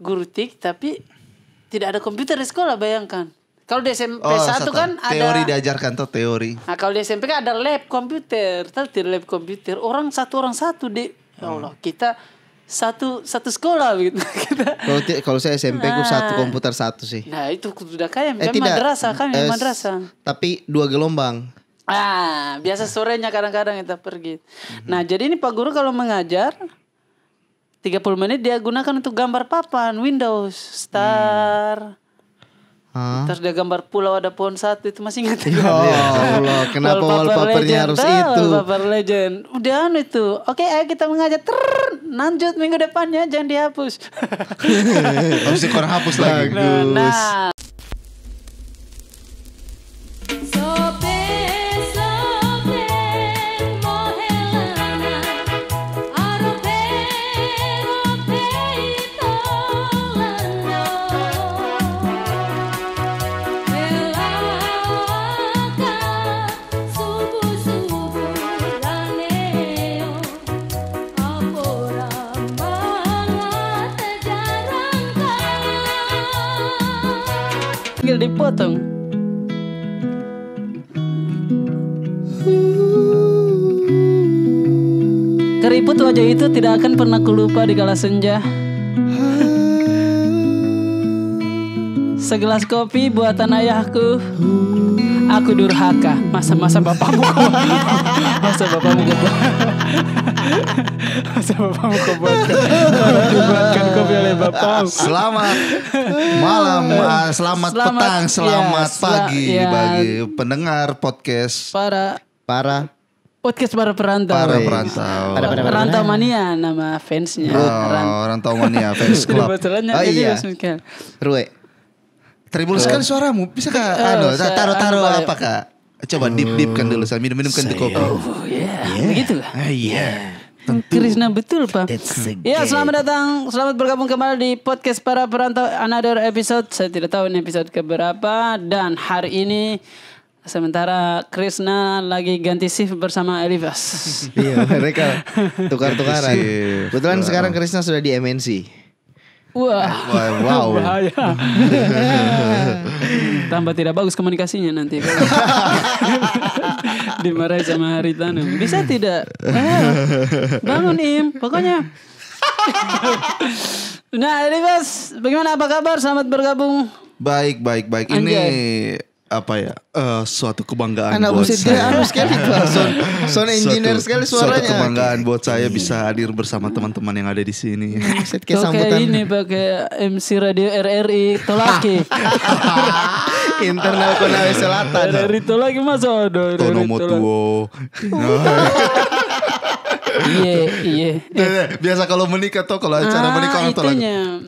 guru tik tapi tidak ada komputer di sekolah bayangkan. Kalau di SMP oh, satu kan ada teori diajarkan tuh teori. Nah, kalau di SMP kan ada lab komputer, tidak lab komputer orang satu orang satu deh ya Allah, hmm. kita satu satu sekolah gitu. Kalau kalau saya SMP nah, gue satu komputer satu sih. Nah, itu sudah kaya eh, tidak, madrasah kan eh, madrasah. Tapi dua gelombang. Ah, biasa sorenya kadang-kadang kita pergi. Mm -hmm. Nah, jadi ini Pak Guru kalau mengajar Tiga puluh menit dia gunakan untuk gambar papan Windows Star. Hmm. Huh? Terus dia gambar pulau ada pohon satu itu masih ingat Oh Allah, kenapa wallpapernya harus tahu, itu? Oh, wallpaper legend. Udah anu itu. Oke, ayo kita mengajak Trrr, lanjut minggu depannya jangan dihapus. Harus dikor hapus lagi. Nah. Nah. So, dipotong Keriput wajah itu tidak akan pernah kulupa di kala senja Segelas kopi buatan ayahku Aku durhaka Masa-masa bapakmu Masa bapakmu gitu. Selamat malam, selamat, ah, petang, ya, selamat pagi ya. bagi pendengar podcast para para podcast para perantau. Para perantau. para perantau mania nama fansnya. Oh, rantau mania fans club. oh iya. Rue. Terimul sekali suaramu. Bisa kak? Oh, anu, taruh taruh apa kak? Coba dip dipkan dulu. Saya minum minumkan di kopi. Oh yeah. yeah. Begitu. iya. Yeah. Tentu. Krishna betul pak. Ya selamat datang, selamat bergabung kembali di podcast para perantau another episode. Saya tidak tahu ini episode keberapa dan hari ini Sementara Krishna lagi ganti shift bersama Elivas. iya, mereka tukar-tukaran. Kebetulan sekarang Krishna sudah di MNC. Wah, wow. wow. Bahaya. Tambah tidak bagus komunikasinya nanti. dimarahi sama hari tanam bisa tidak ah, bangun im pokoknya nah ini guys bagaimana apa kabar selamat bergabung baik baik baik ini apa ya uh, suatu kebanggaan Anak buat saya. Anak sekali sound, sound engineer sekali suaranya. Suatu kebanggaan buat saya iya. bisa hadir bersama teman-teman yang ada di sini. Iya, pakai ini pakai MC radio RRI Tolaki. Internal Konawe Selatan. Dari itu lagi mas Odo. Tonomotuo. Iya, iya. iya, iya. Biasa kalau menikah tuh kalau acara ah, menikah orang tuh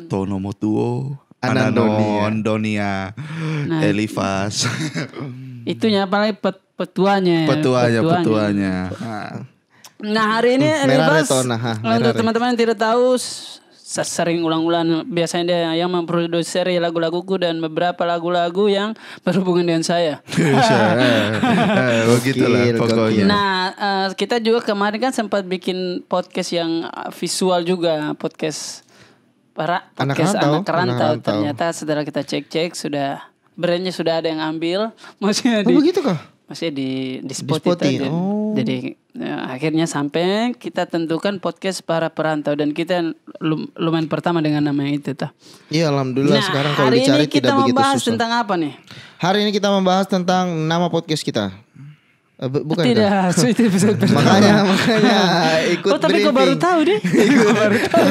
Tono Motuo. Anandonia, Donia, nah, Elifas. Itunya apalagi pet, petuanya. Petuanya, petuanya. petuanya. Nah hari ini hmm, Elifas, untuk teman-teman yang tidak tahu sering ulang-ulang biasanya dia yang memproduksi lagu-laguku dan beberapa lagu-lagu yang berhubungan dengan saya. Iya, iya, iya. Eh, begitulah Nah eh, kita juga kemarin kan sempat bikin podcast yang eh, visual juga podcast para podcast anak Anak rantau. Ternyata setelah kita cek-cek sudah brandnya sudah ada yang ambil. masih oh, di, begitu kah? Masih di di di Spot oh. Jadi Ya, akhirnya sampai kita tentukan podcast para perantau dan kita lumayan pertama dengan nama itu tuh. Iya, alhamdulillah nah, sekarang kalau dicari kita tidak begitu susah. tentang apa nih? Hari ini kita membahas tentang nama podcast kita. Eh, bukan Tidak, so itu episode makanya, makanya ikut Oh tapi briefing. kau baru tahu deh. ikut baru tahu.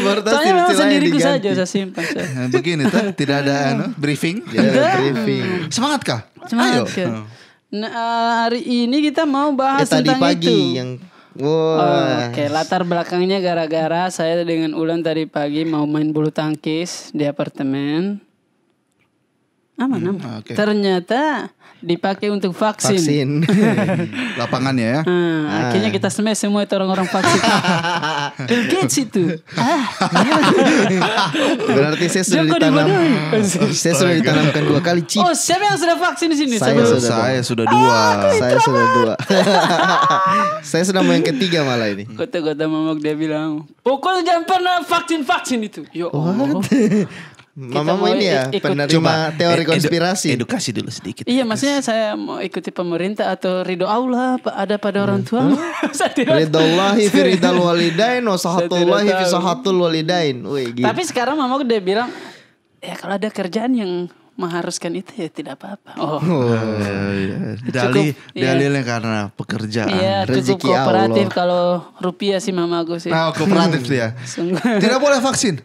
baru tahu Soalnya memang sendiriku diganti. saja saya simpan. Eh, begini tuh, tidak ada anu briefing. Tidak briefing. Semangat kah? Semangat Ayo. Kah? Oh. Nah, hari ini kita mau bahas ya, tentang pagi itu. yang Wow. Oke, okay. latar belakangnya gara-gara saya dengan Ulan tadi pagi mau main bulu tangkis di apartemen. Aman, hmm, aman. Okay. Ternyata dipakai untuk vaksin. Vaksin. Lapangannya ya. Hmm, ah. Akhirnya kita smash semua itu orang-orang vaksin. Bill Gates itu. Ah. Berarti saya sudah Joko ditanam. saya sudah ditanamkan dua kali chip. Oh, siapa yang sudah vaksin di sini? Saya, sudah, saya sudah dua. Ah, saya sudah dua. saya sudah mau yang ketiga malah ini. Kota-kota mamak dia bilang, pokoknya jangan pernah vaksin-vaksin itu. Yo, oh. Mama ini ya penerima cuma, teori konspirasi. Edu, edukasi dulu sedikit. Iya, maksudnya saya mau ikuti pemerintah atau ridho Allah ada pada orang hmm. tua. ridho Allah fi walidain wa sahatullah fi walidain. Wih, Tapi sekarang mama udah bilang ya kalau ada kerjaan yang mengharuskan itu ya tidak apa-apa. Oh, oh iya. iya. Dali, cukup, iya. dalilnya iya. karena pekerjaan, iya, rezeki kooperatif Allah. kalau rupiah sih Mama ya. Oh, sih. Ya. Nah, kooperatif ya. Tidak boleh vaksin.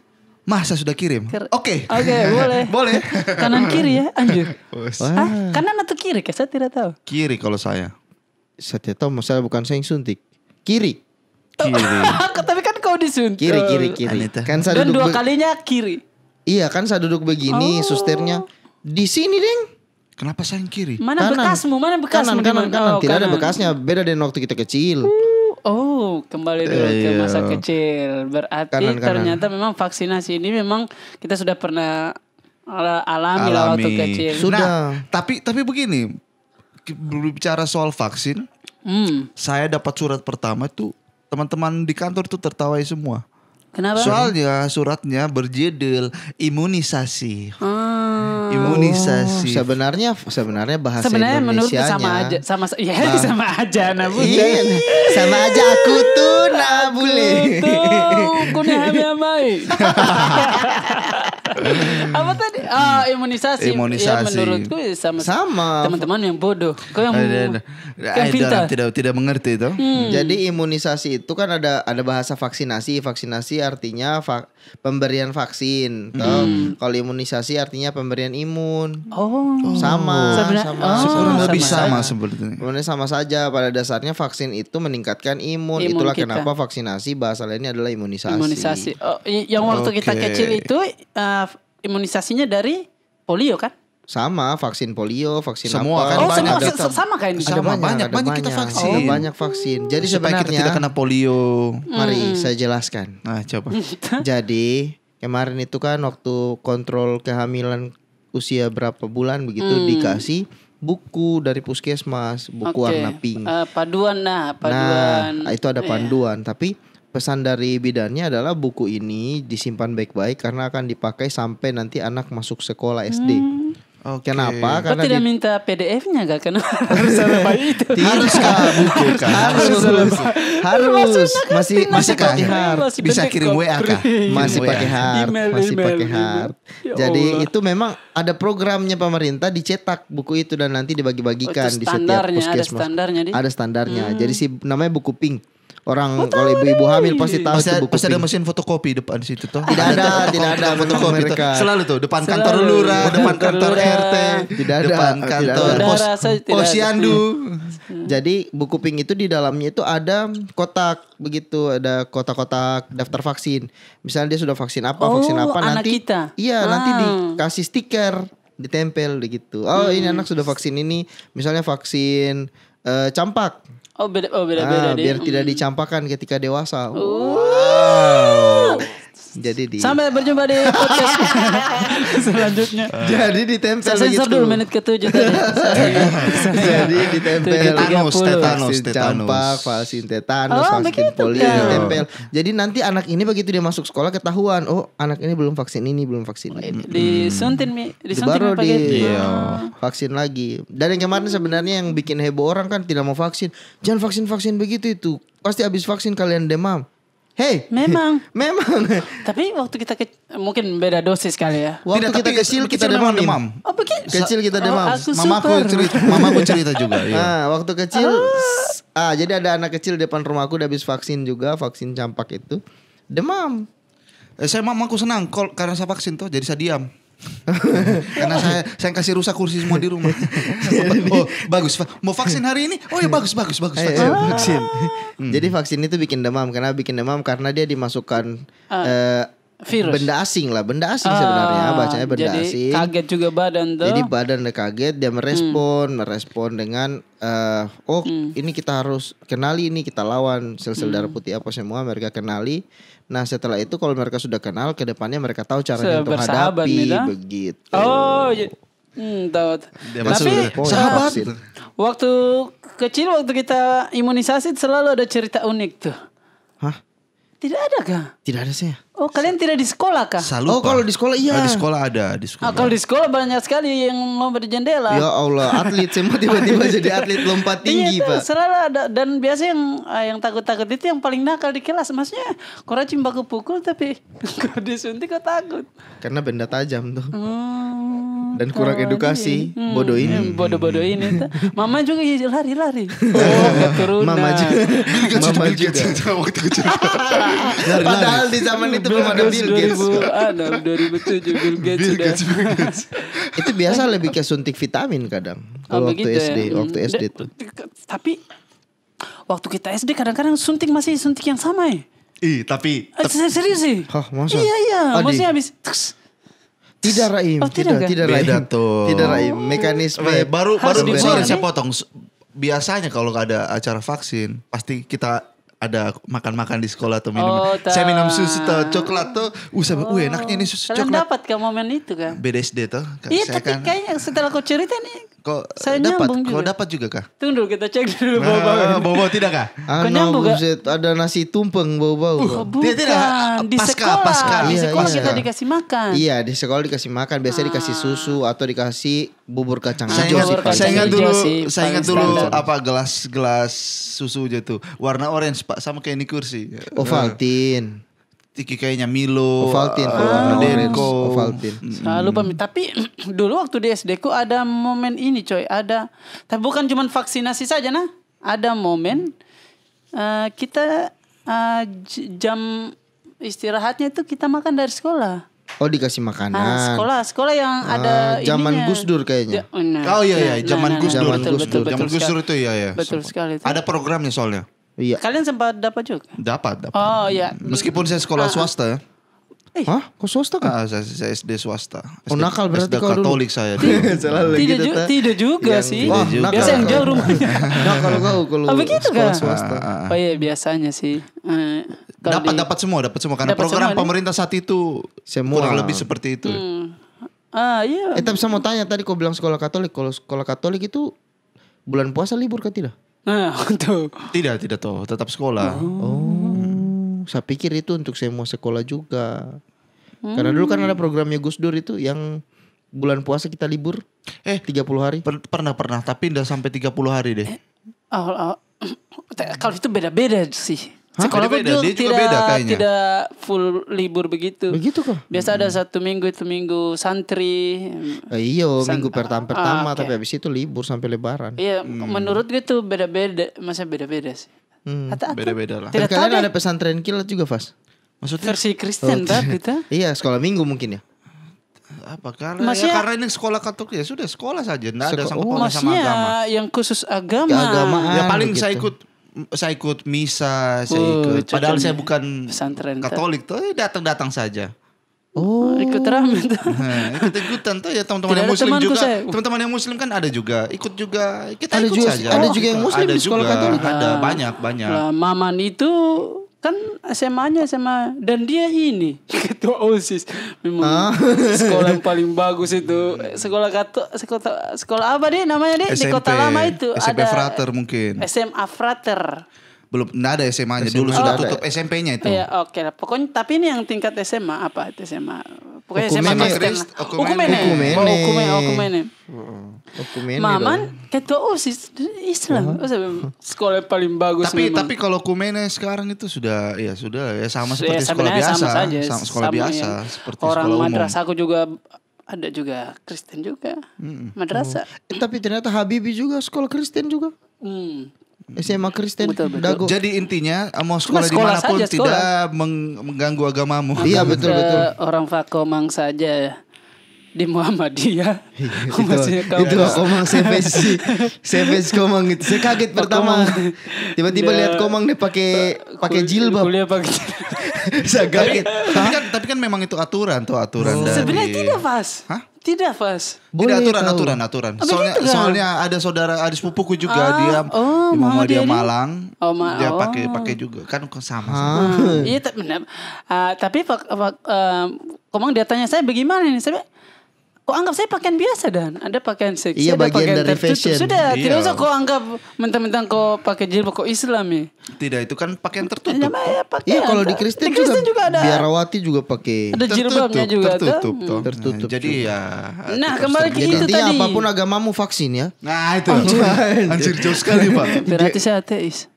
Masa sudah kirim? Oke. Oke, okay. okay, boleh. boleh. Kanan kiri ya, anjir. Hah? Kanan atau kiri? Kayak saya tidak tahu. Kiri kalau saya. Saya tidak tahu, saya bukan saya yang suntik. Kiri. Kiri. Tapi kan kau disuntik. Kiri, kiri, kiri. Anita. Kan saya Dan duduk dua kalinya kiri. Iya kan saya duduk begini, oh. susternya di sini, Ding. Kenapa saya yang kiri? Mana kanan. bekasmu? Mana bekasmu? Kanan, kanan, kanan. Oh, Tidak kanan. ada bekasnya. Beda dengan waktu kita kecil. Hmm. Oh, kembali dulu ke iya. masa kecil. Berarti kanan, kanan. ternyata memang vaksinasi ini memang kita sudah pernah alami, eh, alami. lah waktu kecil. Sudah. Nah, tapi tapi begini, berbicara soal vaksin, hmm. saya dapat surat pertama itu teman-teman di kantor itu tertawai semua. Kenapa? Soalnya suratnya berjudul imunisasi. Hmm. Imunisasi. Oh, sebenarnya sebenarnya bahasa sebenarnya Indonesia sama aja sama ya bah, sama aja nah, sama aja aku tuh nabule. Aku tuh kunamai. apa tadi uh, imunisasi iya, imunisasi ya, menurutku sama sama teman-teman yang bodoh kau yang, ada, ada, yang tidak tidak mengerti itu hmm. jadi imunisasi itu kan ada ada bahasa vaksinasi vaksinasi artinya va pemberian vaksin hmm. kalau imunisasi artinya pemberian imun oh sama sebenarnya sama oh, sebenarnya sama, sebenarnya sama saja pada dasarnya vaksin itu meningkatkan imun, imun itulah kita. kenapa vaksinasi bahasa lainnya adalah imunisasi imunisasi oh, yang waktu okay. kita kecil itu uh, imunisasinya dari polio kan? Sama vaksin polio, vaksin semua apa? kan oh, banyak. Semua, ada, sama kan ini? Ada sama, banyak, banyak, banyak kita vaksin. Oh, ada banyak vaksin. Jadi Supaya sebenarnya kita tidak kena polio. Mari hmm. saya jelaskan. Nah, coba. Jadi kemarin itu kan waktu kontrol kehamilan usia berapa bulan begitu hmm. dikasih buku dari puskesmas, buku okay. warna pink. Uh, paduan nah, nah paduan. Nah, itu ada iya. panduan, yeah. tapi pesan dari bidannya adalah buku ini disimpan baik-baik karena akan dipakai sampai nanti anak masuk sekolah SD. Hmm. Okay. Kenapa? Kok Karena tidak di... minta PDF-nya gak? Kenapa harus apa itu? harus kak, Harus, harus, harus. Masih iya, masih pakai hard. Bisa kirim WA kah? Masih pakai hard, masih ya pakai hard. Jadi itu memang ada programnya pemerintah dicetak buku itu dan nanti dibagi-bagikan oh, di setiap puskesmas. Ada standarnya, ada hmm. standarnya. Jadi si namanya buku pink Orang kalau ibu-ibu hamil pasti tahu pasti, buku pasti ada mesin fotokopi depan situ toh. Tidak ada, tidak ada fotokopi mereka. Selalu tuh depan kantor lurah, depan kantor RT, tidak ada depan kantor pos, posyandu. Hmm. Jadi buku pink itu di dalamnya itu ada kotak begitu, ada kotak-kotak daftar vaksin. Misalnya dia sudah vaksin apa, oh, vaksin apa nanti kita. Iya, ah. nanti dikasih stiker ditempel begitu Oh, hmm. ini anak sudah vaksin ini, misalnya vaksin uh, campak Oh beda oh beda beda. Ah, biar tidak hmm. dicampakan ketika dewasa. Uh. wow. Jadi di Sampai berjumpa di podcast selanjutnya. Jadi ditempel Saya sensor dulu menit ke-7 tadi. Jadi ditempel tetanus, tetanus, tetanus. Campak, tetanus, oh, vaksin polio kan. ditempel. Iya. Jadi nanti anak ini begitu dia masuk sekolah ketahuan, oh anak ini belum vaksin ini, belum vaksin ini. Disuntin mi, hmm. disuntin baru di iya. Iya. vaksin lagi. Dan yang kemarin sebenarnya yang bikin heboh orang kan tidak mau vaksin. Jangan vaksin-vaksin begitu itu. Pasti habis vaksin kalian demam Hei, memang, memang. Tapi waktu kita ke, mungkin beda dosis kali ya. Waktu Tidak, kita kecil kita kecil demam. demam. Oh, begini. Kecil kita oh, demam. Oh, aku mamaku cerita, mamaku cerita juga. iya. Nah, waktu kecil, ah. ah jadi ada anak kecil depan rumahku udah habis vaksin juga, vaksin campak itu demam. Eh, saya aku senang, kalau karena saya vaksin tuh, jadi saya diam. Karena saya saya kasih rusak kursi semua di rumah. Oh, oh, bagus. Mau vaksin hari ini? Oh ya bagus bagus bagus. Vaksin. Eh, iya, Ayo, vaksin. Hmm. Jadi vaksin itu bikin demam karena bikin demam karena dia dimasukkan uh. Uh, virus. Benda asing lah, benda asing ah, sebenarnya bacanya benda jadi asing. kaget juga badan tuh. Jadi badan udah kaget, dia merespon, hmm. merespon dengan uh, oh hmm. ini kita harus kenali ini kita lawan sel-sel hmm. darah putih apa semua mereka kenali Nah setelah itu kalau mereka sudah kenal, ke depannya mereka tahu cara untuk menghadapi begitu. Oh, iya. hmm, tahu. Tapi sahabat, waktu kecil waktu kita imunisasi selalu ada cerita unik tuh. Hah? Tidak ada kah? Tidak ada sih Oh kalian tidak di sekolah kah? Saya Oh kalau di sekolah iya. Nah, di sekolah ada di sekolah. Nah, kalau di sekolah banyak sekali yang lompat di jendela. Ya Allah atlet semua tiba-tiba jadi atlet lompat iya, tinggi iya, pak. Selalu ada dan biasa yang ah, yang takut-takut itu yang paling nakal di kelas. Maksudnya kau baku pukul tapi kau disuntik kau takut. Karena benda tajam tuh. Hmm dan kurang edukasi hmm. bodoh ini hmm. bodoh bodoh ini mama juga lari lari oh mama juga mama juga waktu kecil padahal di zaman itu belum ada Bill Gates 2006 2007 Bill Gates sudah itu biasa lebih kayak suntik vitamin kadang oh, waktu SD ya. Hmm. waktu SD tuh tapi waktu kita SD kadang-kadang suntik masih suntik yang sama ya Ih, tapi, eh, tapi serius sih. Hah, masa? Iya, iya. Maksudnya habis tidak Raim. Oh, tidak, tidak, kan? tidak Raim. tidak tuh. Tidak Raim. Mekanisme oh. baru baru sorry saya potong. Biasanya kalau ada acara vaksin, pasti kita ada makan-makan di sekolah atau minum. Oh, saya minum susu atau coklat tuh, uh saya oh. uh enaknya ini susu Kalian coklat. dapat ke momen itu kan? BDSD tuh. Iya, tapi kan. kayaknya setelah aku cerita nih Kok Saya dapat? Kok dapat juga kah? Tunggu dulu kita cek dulu ah, bau-bau. Bau-bau tidak kah? Ano, buset, ada nasi tumpeng bau-bau. Uh, bukan. Oh, tidak, tidak. Ah, di sekolah. Pasca. Di iya, sekolah iya. kita dikasih makan. Iya, di sekolah dikasih makan. Biasanya ah. dikasih susu atau dikasih bubur kacang hijau. Saya ingat dulu, saya ingat dulu apa gelas-gelas susu aja tuh. Warna orange, Pak, sama kayak ini kursi. Ovaltine. Oh, Tiki kayaknya Milo, Ovaltin, uh, eh, Denko, Ovaltin. Nah, lupa tapi dulu waktu di SD ku ada momen ini coy, ada tapi bukan cuma vaksinasi saja nah, ada momen uh, kita uh, jam istirahatnya itu kita makan dari sekolah. Oh dikasih makanan. Ah, sekolah sekolah yang ah, ada zaman Gus Dur kayaknya. Ja, oh, nah. oh iya iya nah, zaman nah, Gus nah, Dur. zaman Gus Dur itu iya iya. Betul sekali. Itu. Ada programnya soalnya. Iya. Kalian sempat dapat juga? Dapat, dapat. Oh iya. Meskipun saya sekolah uh, swasta. Ya. Eh. Hah? Kok swasta kan? Ah, saya, saya SD swasta. SD, oh nakal berarti SD Katolik saya. Tidak, gitu tidak, ju tidak juga yang, sih. Wah, juga. Biasa yang jauh rumahnya. nah, kalau kau kalau oh, begitu kan? swasta. Ah, oh iya biasanya sih. Uh, dapat di... dapat semua, dapat semua karena dapat program semua, iya. pemerintah saat itu semua kurang lebih seperti itu. Hmm. Ah iya. Eh tapi saya mau tanya tadi kau bilang sekolah Katolik. Kalau sekolah Katolik itu bulan puasa libur kan tidak? Nah, untuk tidak tidak toh, tetap sekolah. Oh. oh. Hmm. Saya pikir itu untuk saya mau sekolah juga. Hmm. Karena dulu kan ada hmm. programnya Gus Dur itu yang bulan puasa kita libur. Eh, 30 hari. Per pernah pernah, tapi udah sampai 30 hari deh. Eh, oh, oh. kalau itu beda-beda sih. Hah? Sekolah beda, dia juga tidak, beda kayaknya. Tidak full libur begitu. Begitu kok. Biasa hmm. ada satu minggu itu minggu santri. Eh, iya, san minggu pertama pertama ah, okay. tapi habis itu libur sampai lebaran. Iya, hmm. menurut gue tuh beda-beda, masa beda-beda sih. Hmm. Beda-beda lah. Tidak kan kalian ada pesantren kilat juga, Fas? Maksudnya versi Kristen oh, tapi kita? Gitu. Iya, sekolah minggu mungkin ya apa karena Masih ya, karena ini sekolah Katolik ya sudah sekolah saja enggak ada sama oh, sama agama. yang khusus agama. Agama, ya paling gitu. bisa ikut saya ikut misa, saya uh, ikut. Padahal saya bukan pesantren Katolik tuh eh, datang-datang saja. Oh, ikut rame tuh. Nah, ikut ikutan tuh ya teman-teman yang muslim juga. Teman-teman yang muslim kan ada juga, ikut juga. Kita ada ikut juga, saja. Ada juga yang muslim ada di sekolah juga, Katolik. Ada ah. banyak banyak. Nah, maman itu kan SMA-nya SMA dan dia ini ketua OSIS memang ah. sekolah yang paling bagus itu sekolah kata sekolah sekolah apa deh namanya deh di kota lama itu SMP ada Frater mungkin SMA Frater belum enggak ada SMA-nya SMA dulu sudah tutup SMP-nya itu. Iya, oke okay. Pokoknya tapi ini yang tingkat SMA apa itu SMA pokoknya saya pakai Kristen Okumene Okumene Okumene Okumene Maman ketua osis Islam hmm, sekolah paling bagus tapi tapi kalau Okumene sekarang itu sudah ya sudah ya sama ya, seperti sekolah biasa sama saja. Sama, sekolah sama biasa ya. seperti orang sekolah madrasah aku juga ada juga Kristen juga mm madrasah eh, tapi ternyata Habibi juga sekolah Kristen juga hmm. SMA Kristen betul, betul. Dago. Jadi intinya mau sekolah, sekolah mana pun tidak mengganggu agamamu. Iya betul betul. Orang Fakomang saja di Muhammadiyah. itu Itu Itu Komang CVC. CVC Komang itu. Saya kaget pertama. Tiba-tiba lihat Komang dia pakai pakai jilbab. Kuliah pakai Saya kaget. Kan- tapi, kan, memang itu aturan tuh aturan oh. dari. Sebenarnya tidak pas. Hah? Tidak, Fas. Boleh Tidak aturan, aturan, aturan. soalnya gitu soalnya ada saudara adis pupuku juga ah, dia oh, di mama dia, dia Malang. Oh, ma dia oh. pakai oh. pakai juga kan sama sama. Ah, iya, ah. uh, tapi uh, komang dia tanya saya bagaimana ini Saya kok anggap saya pakaian biasa dan ada pakaian seksi iya, ada bagian pakaian dari tertutup fashion. sudah iya. tidak usah kok anggap mentang-mentang kok pakai jilbab kau ya? tidak itu kan pakaian tertutup ya, pakaian, iya kalau di Kristen, di Kristen juga, juga ada biarawati juga pakai ada jilbabnya juga kan? tertutup Hmm. tertutup jadi ya nah kembali ke itu tadi apapun agamamu vaksin ya nah itu anjir, anjir jauh sekali pak berarti saya ateis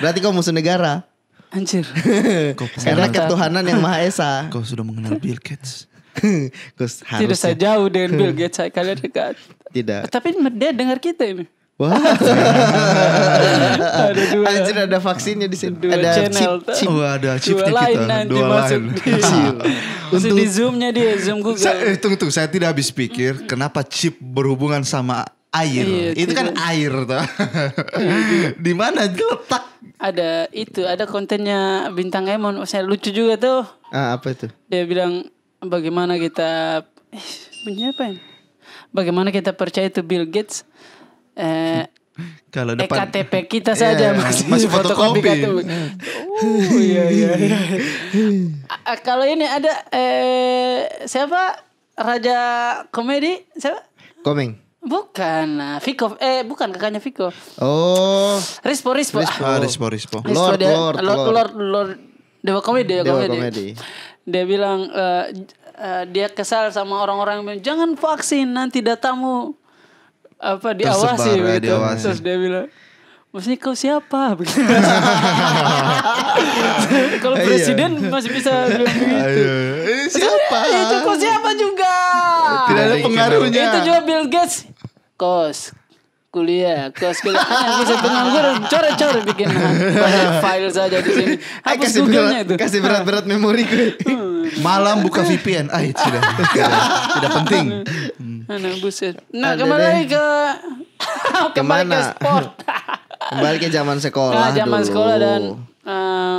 berarti kau musuh negara Anjir. Karena ketuhanan yang Maha Esa. Kau sudah mengenal Bill Gates. Gus harus Tidak saya jauh dengan Bill Gates saya kalian dekat. Tidak. Tapi dia dengar kita ini. Wah. ada dua. Anjir ada vaksinnya di sini. Dua ada channel chip, chip. Wah, ada chip dua lain kita. nanti dua masuk iya. Untuk di zoomnya dia, Zoom Google. Saya, eh, tunggu, tunggu, saya tidak habis pikir kenapa chip berhubungan sama air. Iya, itu tidak. kan air toh. Iya, iya. di mana letak? Ada itu, ada kontennya Bintang Emon. Saya lucu juga tuh. Ah, apa itu? Dia bilang bagaimana kita eh, Bagaimana kita percaya itu Bill Gates? Eh, kalau depan e KTP kita yeah, saja iya, iya, iya. masih, masih fotokopi, Oh iya iya. Kalau ini ada eh siapa raja komedi siapa? Komeng. Bukan, Fiko. Nah, eh, bukan kakaknya Fiko. Oh. Rispo, Rispo. Rispo, ah, Rispo Rispo, Rispo. Lord, Lord, Lord, Lord, Lord, Lord, Dewa Komedi, Dewa, Dewa Komedi. komedi dia bilang uh, uh, dia kesal sama orang-orang yang bilang jangan vaksin nanti datamu apa diawasi Tersebar, ya, gitu. Diawasi. Terus dia bilang maksudnya kau siapa? Gitu. Kalau iya. presiden iya. masih bisa iya. bilang begitu. Iya. Eh, siapa? Itu kau siapa juga? Tidak ada pengaruhnya. Itu juga Bill Gates. Kos, kuliah kelas kuliah ah, bisa pengangguran coret-coret bikin banyak file saja di sini hapus kasih Google-nya itu kasih berat-berat memori gue hmm. malam buka VPN ah itu sudah tidak, tidak penting nah buset nah kembali lagi ke kembali ke sport kembali ke zaman sekolah nah, zaman dulu. sekolah dan uh,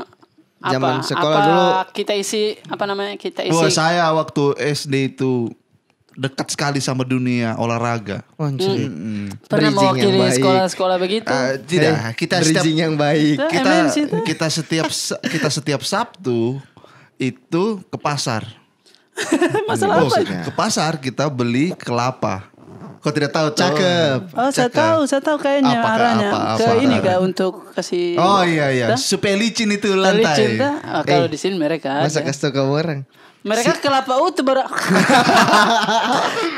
apa, zaman sekolah apa dulu kita isi apa namanya kita isi Wah, saya waktu SD itu dekat sekali sama dunia olahraga. Anjir. Hmm. Pernah mewakili sekolah-sekolah begitu? Uh, tidak, hey, eh, kita setiap yang baik. Kita kita setiap kita setiap Sabtu itu ke pasar. Masalah oh, apa? Ke pasar kita beli kelapa. Kau tidak tahu Cakep. Oh, oh cakep. saya tahu, saya tahu kayaknya Apakah, arahnya. Apa, apa, ke apa, ini kah untuk kasih Oh iya iya, supaya licin itu lantai. Licin Oh, kalau eh, di sini mereka Masa kasih tahu orang? Mereka si... kelapa utuh baru.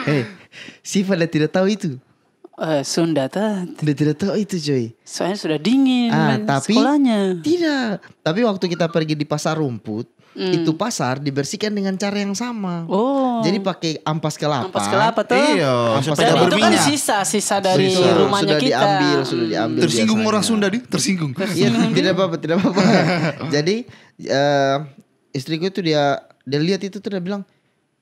hey, eh, si pada tidak tahu itu. Uh, Sunda ta. Tidak tidak tahu itu coy. Soalnya sudah dingin ah, tapi, sekolahnya. Tidak. Tapi waktu kita pergi di pasar rumput, Mm. Itu pasar dibersihkan dengan cara yang sama. Oh. Jadi pakai ampas kelapa. Ampas kelapa tuh. Iya. Ampas Dan itu kan sisa sisa dari sisa. rumahnya sudah kita. Diambil, sudah diambil. Tersinggung biasanya. orang Sunda di, tersinggung. Iya, tidak apa-apa, tidak apa-apa. Jadi uh, istriku itu dia dia lihat itu tuh dia bilang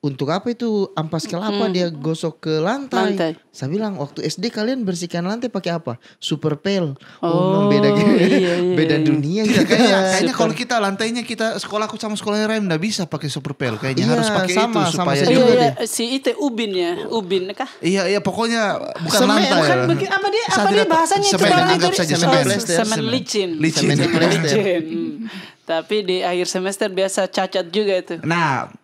untuk apa itu ampas kelapa hmm. dia gosok ke lantai. lantai. Saya bilang waktu SD kalian bersihkan lantai pakai apa? Super pel. Oh, oh beda iya, iya, iya, beda iya. dunia gitu. kayaknya. kayaknya kalau kita lantainya kita sekolahku sama sekolahnya Rem enggak bisa pakai super pel. Kayaknya iya, harus pakai sama, itu supaya sama iya, iya. si itu ubin ya, ubin kah? Iya iya pokoknya bukan semen, lantai. Bukan ya. apa dia apa dia bahasanya semen, itu? Semen anggap saja oh, semen. Semen licin. Licin. Semen licin. Tapi di akhir semester biasa cacat juga itu. Nah,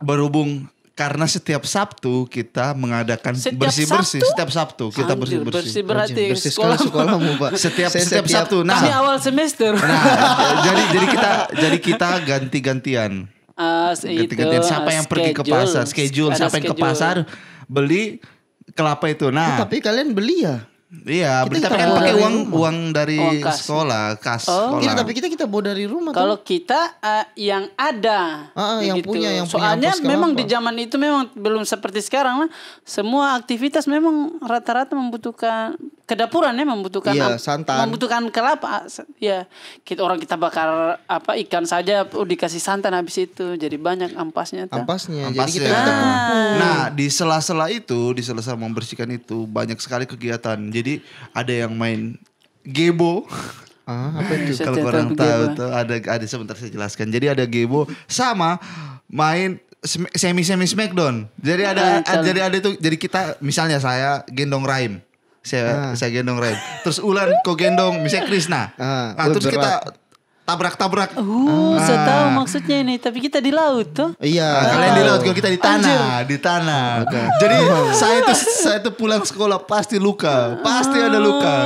berhubung karena setiap Sabtu kita mengadakan bersih-bersih setiap Sabtu kita bersih-bersih. Bersih berarti bersih sekolah sekolahmu, Pak. Setiap setiap, setiap Sabtu. Nah, kami awal semester. Nah, jadi jadi kita jadi kita ganti-gantian. Uh, ganti-gantian siapa yang schedule. pergi ke pasar, schedule, Ada siapa schedule. yang ke pasar beli kelapa itu. Nah, oh, tapi kalian beli ya? Iya, kita, tapi kan pakai uang rumah. uang dari uang oh, kas. sekolah, kas oh. sekolah. Iya, tapi kita kita bawa dari rumah. Kalau kita uh, yang ada, ah, ah, yang gitu. punya, yang Soalnya punya memang di zaman itu memang belum seperti sekarang lah. Semua aktivitas memang rata-rata membutuhkan kedapuran ya membutuhkan iya, santan. membutuhkan kelapa ya kita orang kita bakar apa ikan saja oh, dikasih santan habis itu jadi banyak ampasnya tak? ampasnya, jadi kita, nah. nah di sela-sela itu di sela-sela membersihkan itu banyak sekali kegiatan jadi ada yang main gebo ah, apa itu kalau orang tahu tuh ada ada sebentar saya jelaskan jadi ada gebo sama main semi semi smackdown jadi ada, nah, jadi ada itu jadi kita misalnya saya gendong Raim saya ah. saya gendong Ren. Terus Ulan kok gendong misalnya Krisna. Ah, nah, terus berat. kita tabrak-tabrak. Uh, ah. saya tahu maksudnya ini, tapi kita di laut tuh. Iya, ah. kalian di laut, kalau kita di tanah, Anjir. di tanah. Okay. Jadi saya itu saya itu pulang sekolah pasti luka, pasti ada luka.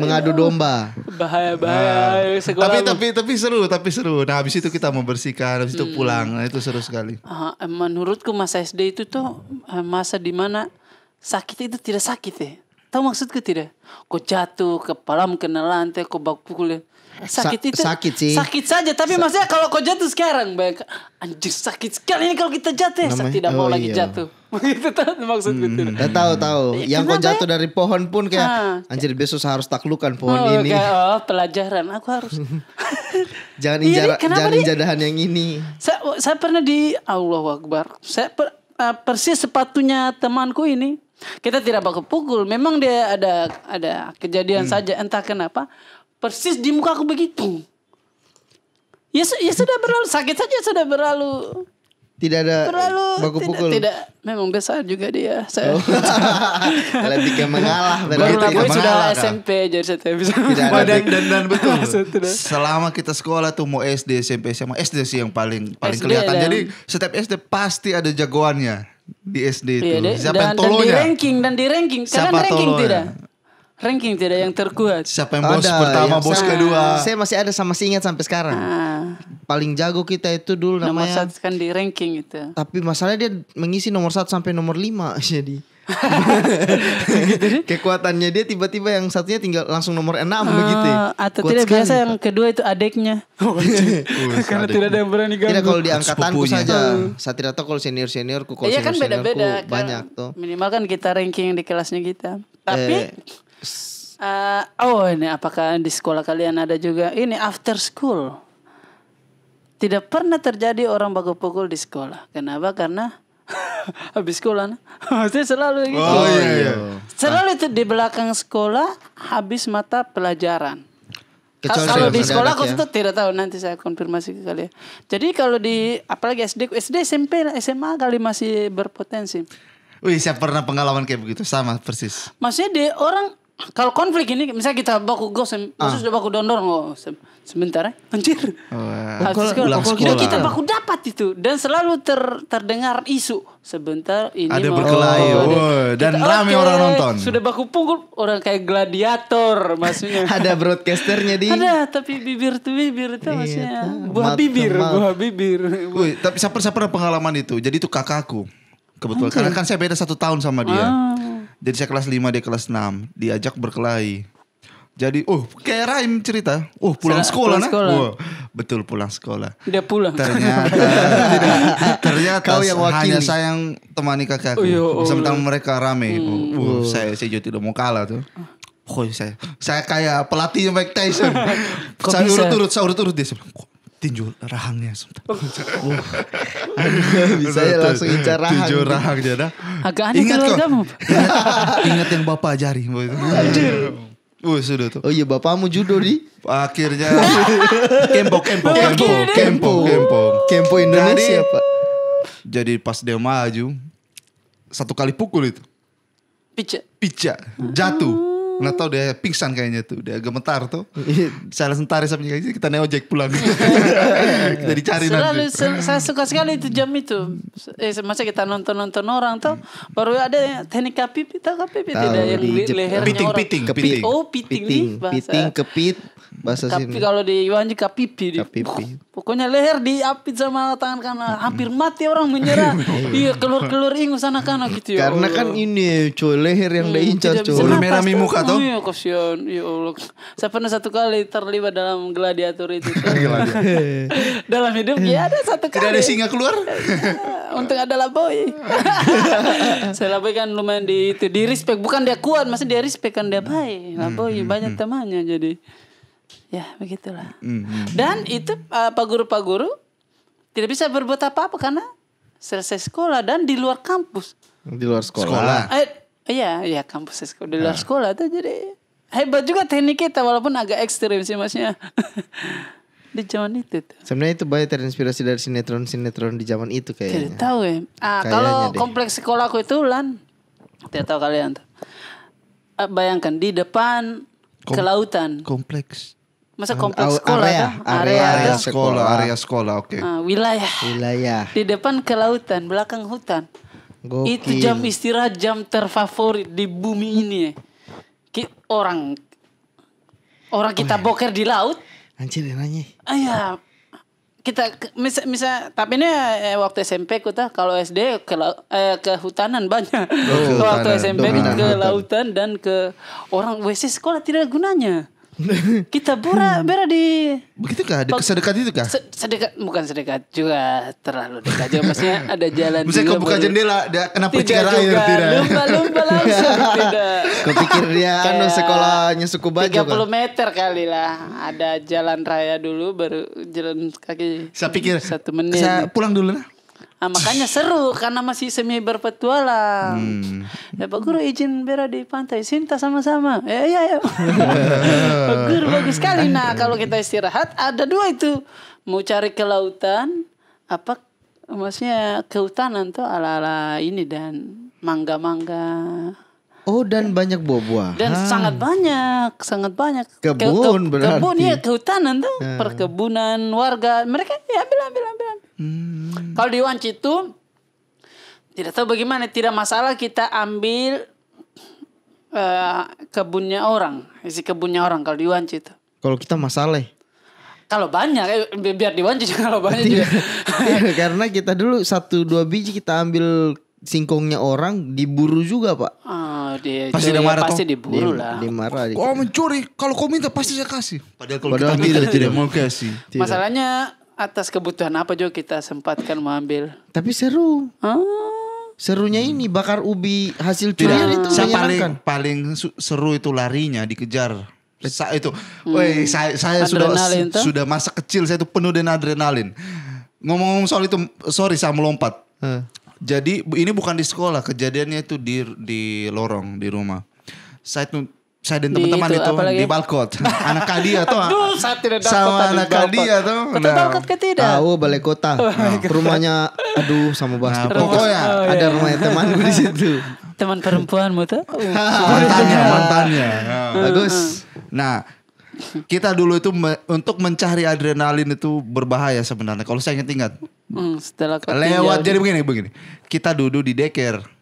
Mengadu domba. Bahaya bahaya. Nah. Sekolah tapi tapi tapi seru, tapi seru. Nah, habis itu kita membersihkan, habis itu hmm. pulang. Nah, itu seru sekali. Uh, menurutku masa SD itu tuh eh, masa di mana sakit itu tidak sakit ya. Tahu maksudku tidak? Kau jatuh, kepalam kena lantai, kau bak pukulin. Sakit itu. Sakit sih. Sakit saja, tapi Sa maksudnya kalau kau jatuh sekarang, bayang, anjir sakit sekali ini kalau kita jatuh. Namanya, Saya tidak mau oh iya. lagi jatuh. Begitu maksudku hmm, tidak. Tahu tahu. Ya, Yang kau jatuh ya? dari pohon pun kayak ha, anjir besok harus taklukan pohon oh, ini. Kayak, oh, pelajaran aku harus. jangan iya, injar, jangan injadahan yang ini. Saya, saya pernah di Allah Akbar. Saya per, uh, persis sepatunya temanku ini kita tidak bakal pukul. Memang dia ada ada kejadian hmm. saja entah kenapa persis di muka aku begitu. Ya, ya sudah berlalu sakit saja sudah berlalu. Tidak ada berlalu, baku tidak, pukul. Tidak, memang besar juga dia. Saya. Oh. tiga mengalah dan Atletika sudah kah? SMP jadi saya bisa. Tidak ada dan dan betul. Selama kita sekolah tuh mau SD, SMP, SMA, SD sih yang paling paling SD kelihatan. Dan... Ya. Jadi setiap SD pasti ada jagoannya di SD itu. Iya, siapa dan, yang tolonya? Dan di ya? ranking dan di ranking. Siapa ranking tolonya? tidak? Ranking tidak yang terkuat. Siapa yang bos ada, pertama, ya, bos saya, kedua. Saya masih ada sama masih ingat sampai sekarang. Ah. Paling jago kita itu dulu nomor namanya. Nomor satu kan di ranking itu. Tapi masalahnya dia mengisi nomor satu sampai nomor lima jadi. Gitu Kekuatannya dia tiba-tiba yang satunya tinggal langsung nomor enam uh, begitu. Ya? Atau tidak sekali. biasa yang kedua itu adeknya. Oh, iya. Karena tidak ada yang berani ganggu. Tidak kalau di angkatanku saja. tahu kalau senior senior kalau Iya kan beda-beda kan banyak tuh. Minimal kan kita ranking di kelasnya kita. Tapi eh, uh, oh ini apakah di sekolah kalian ada juga ini after school? Tidak pernah terjadi orang baku pukul di sekolah. Kenapa? Karena habis sekolah maksudnya nah. selalu gitu oh, iya, oh, iya. iya. selalu itu di belakang sekolah habis mata pelajaran Kecuali kalau di sekolah aku ya. tidak tahu nanti saya konfirmasi ke kalian. Jadi kalau di apalagi SD, SD SMP, SMA kali masih berpotensi. Wih, saya pernah pengalaman kayak begitu sama persis. Maksudnya di orang kalau konflik ini misalnya kita baku gosem, ah. khusus baku dondor Sebentar? Eh. anjir Kalau oh, eh. habis kita baku dapat itu dan selalu ter, terdengar isu sebentar ini ada berkelahi oh, oh, dan kita, rame okay, orang nonton sudah baku pukul orang kayak gladiator maksudnya ada broadcasternya di ada tapi bibir tuh bibir itu iya, maksudnya buah bibir buah bibir Wih, tapi siapa siapa pengalaman itu jadi itu kakakku kebetulan anjir. karena kan saya beda satu tahun sama dia ah. jadi saya kelas 5 dia kelas 6 diajak berkelahi jadi, oh kayak rhyme cerita. Oh pulang Sa sekolah, pulang nah. Wow, betul pulang sekolah. Tidak pulang. Ternyata, tidak, ternyata Kau yang wakili. hanya sayang temani kakakku. Oh, iya, oh, Sementara oh, mereka rame. Hmm. Oh, oh, oh. saya, saya juga tidak mau kalah tuh. Oh, saya, saya kayak pelatih Mike Tyson. saya urut-urut, saya urut-urut dia. Tinju rahangnya. Oh. bisa ya langsung incar rahang. Tinju rahangnya. Agak aneh ingat kalau kamu. Ingat, yang bapak ajari. Wih oh, sudah tuh. Oh iya bapakmu judo di. Akhirnya kempo kempo kempo kempo kempo kempo Indonesia jadi, pak. Jadi pas dia maju satu kali pukul itu. Pica. Pica jatuh. Nggak tahu dia pingsan kayaknya tuh, dia gemetar tuh. Iya, salah sentari sampai kayaknya gitu, kita neojek pulang. kita dicari Selalu, nanti. Sel, saya suka sekali itu jam itu. Eh, masa kita nonton-nonton orang tuh, baru ada teknik kapi, tahu kapi, tidak yang di, lehernya piting, orang. Piting, kepiting. Oh, piting, piting nih Piting, kepit, bahasa Kapi, sini. kalau di Iwanji kapipi. Kapipi. Pokoknya leher diapit sama tangan karena Hampir hmm. mati orang menyerah. Iya. iya, keluar-keluar ingus anak-anak gitu ya. Karena kan ini cuy, leher yang hmm, diincar cuy. Merah muka itu? Iya kasihan, ya Allah. Saya pernah satu kali terlibat dalam gladiator itu. dalam hidup ya ada satu kali. Tidak ada singa keluar? Iya, untung ada laboy. saya laboy kan lumayan di itu di respect, bukan dia kuat, maksudnya dia respect kan dia baik. Hmm, laboy hmm, banyak hmm. temannya jadi. Ya begitulah. Hmm, hmm. hmm. Dan itu uh, pak guru-pak guru tidak bisa berbuat apa-apa karena selesai sekolah dan di luar kampus. Di luar sekolah. sekolah. Eh, Iya, iya kampus di luar nah. sekolah tuh jadi hebat juga teknik kita walaupun agak ekstrim sih masnya. di zaman itu tuh. Sebenarnya itu banyak terinspirasi dari sinetron-sinetron di zaman itu kayaknya. Tidak tahu ya. Ah, kalau deh. kompleks sekolahku itu lan tidak tahu kalian tuh. Ah, bayangkan di depan Kom kelautan. Kompleks. Masa kompleks sekolah area, kan? Area, area, area sekolah, area sekolah, oke. Okay. Ah, wilayah. Wilayah. Di depan kelautan, belakang hutan. Gokil. Itu jam istirahat jam terfavorit di bumi ini. Ki orang orang kita oh, boker di laut. Anjir nanya. ayo kita misal misa tapi ini eh, waktu SMP ku tuh kalau SD ke eh, ke hutanan banyak oh, waktu hutanan. SMP Dominan. ke lautan dan ke orang WC sekolah tidak gunanya kita pura hmm. berada di begitu kah de- sedekat itu kah sedekat bukan sedekat juga terlalu dekat juga maksudnya ada jalan bisa kau buka jendela ada kena percikan air tidak lumba lumba langsung tidak kau pikir dia kan sekolahnya suku baju tiga puluh meter kali lah ada jalan raya dulu baru jalan kaki saya pikir satu menit saya pulang dulu lah Nah, makanya seru karena masih semi berpetualang. Hmm. Ya Pak Guru izin berada di pantai Sinta sama-sama. Ya ya ya. Pak Guru bagus sekali. Nah kalau kita istirahat ada dua itu mau cari ke lautan apa maksudnya kehutanan tuh ala-ala ini dan mangga-mangga. Oh dan banyak buah-buah. Dan ha. Ah. sangat banyak, sangat banyak. Kebun ke, ke, berarti. Kebun ya kehutanan tuh, ah. perkebunan warga. Mereka ya ambil ambil ambil. ambil. Hmm. Kalau di Wanci itu tidak tahu bagaimana, tidak masalah kita ambil uh, kebunnya orang, isi kebunnya orang kalau di Wanci itu. Kalau kita masalah. Kalau banyak, eh, biar di Wanci kalau banyak juga. Iya, karena kita dulu satu dua biji kita ambil singkongnya orang diburu juga pak. Ah, dia, pasti ya, dia marah pasti diburu di, lah. Dimarah. Kau mencuri, kalau kau minta pasti saya kasih. Padahal kalau tidak, tidak mau kasih. Masalahnya atas kebutuhan apa juga kita sempatkan mengambil. Tapi seru. Ah. Serunya ini bakar ubi hasil curian itu saya paling paling seru itu larinya dikejar. Sa itu, hmm. Woi, saya, saya sudah sudah masa kecil saya itu penuh dengan adrenalin. Ngomong-ngomong soal itu, sorry saya melompat. Jadi ini bukan di sekolah, kejadiannya itu di di lorong di rumah. Saya itu saya dan teman-teman itu, itu di balkot anak kadia ya, atau Aduh, saya tidak sama anak kadia atau, nah, balkot ke tidak tahu balai kota oh nah, rumahnya aduh sama bahas nah, pokoknya oh, iya. ada iya. rumahnya teman gue di situ teman perempuanmu tuh mantannya iya. mantannya hmm. bagus nah kita dulu itu me untuk mencari adrenalin itu berbahaya sebenarnya kalau saya ingat-ingat hmm, setelah lewat jadi begini begini kita duduk di deker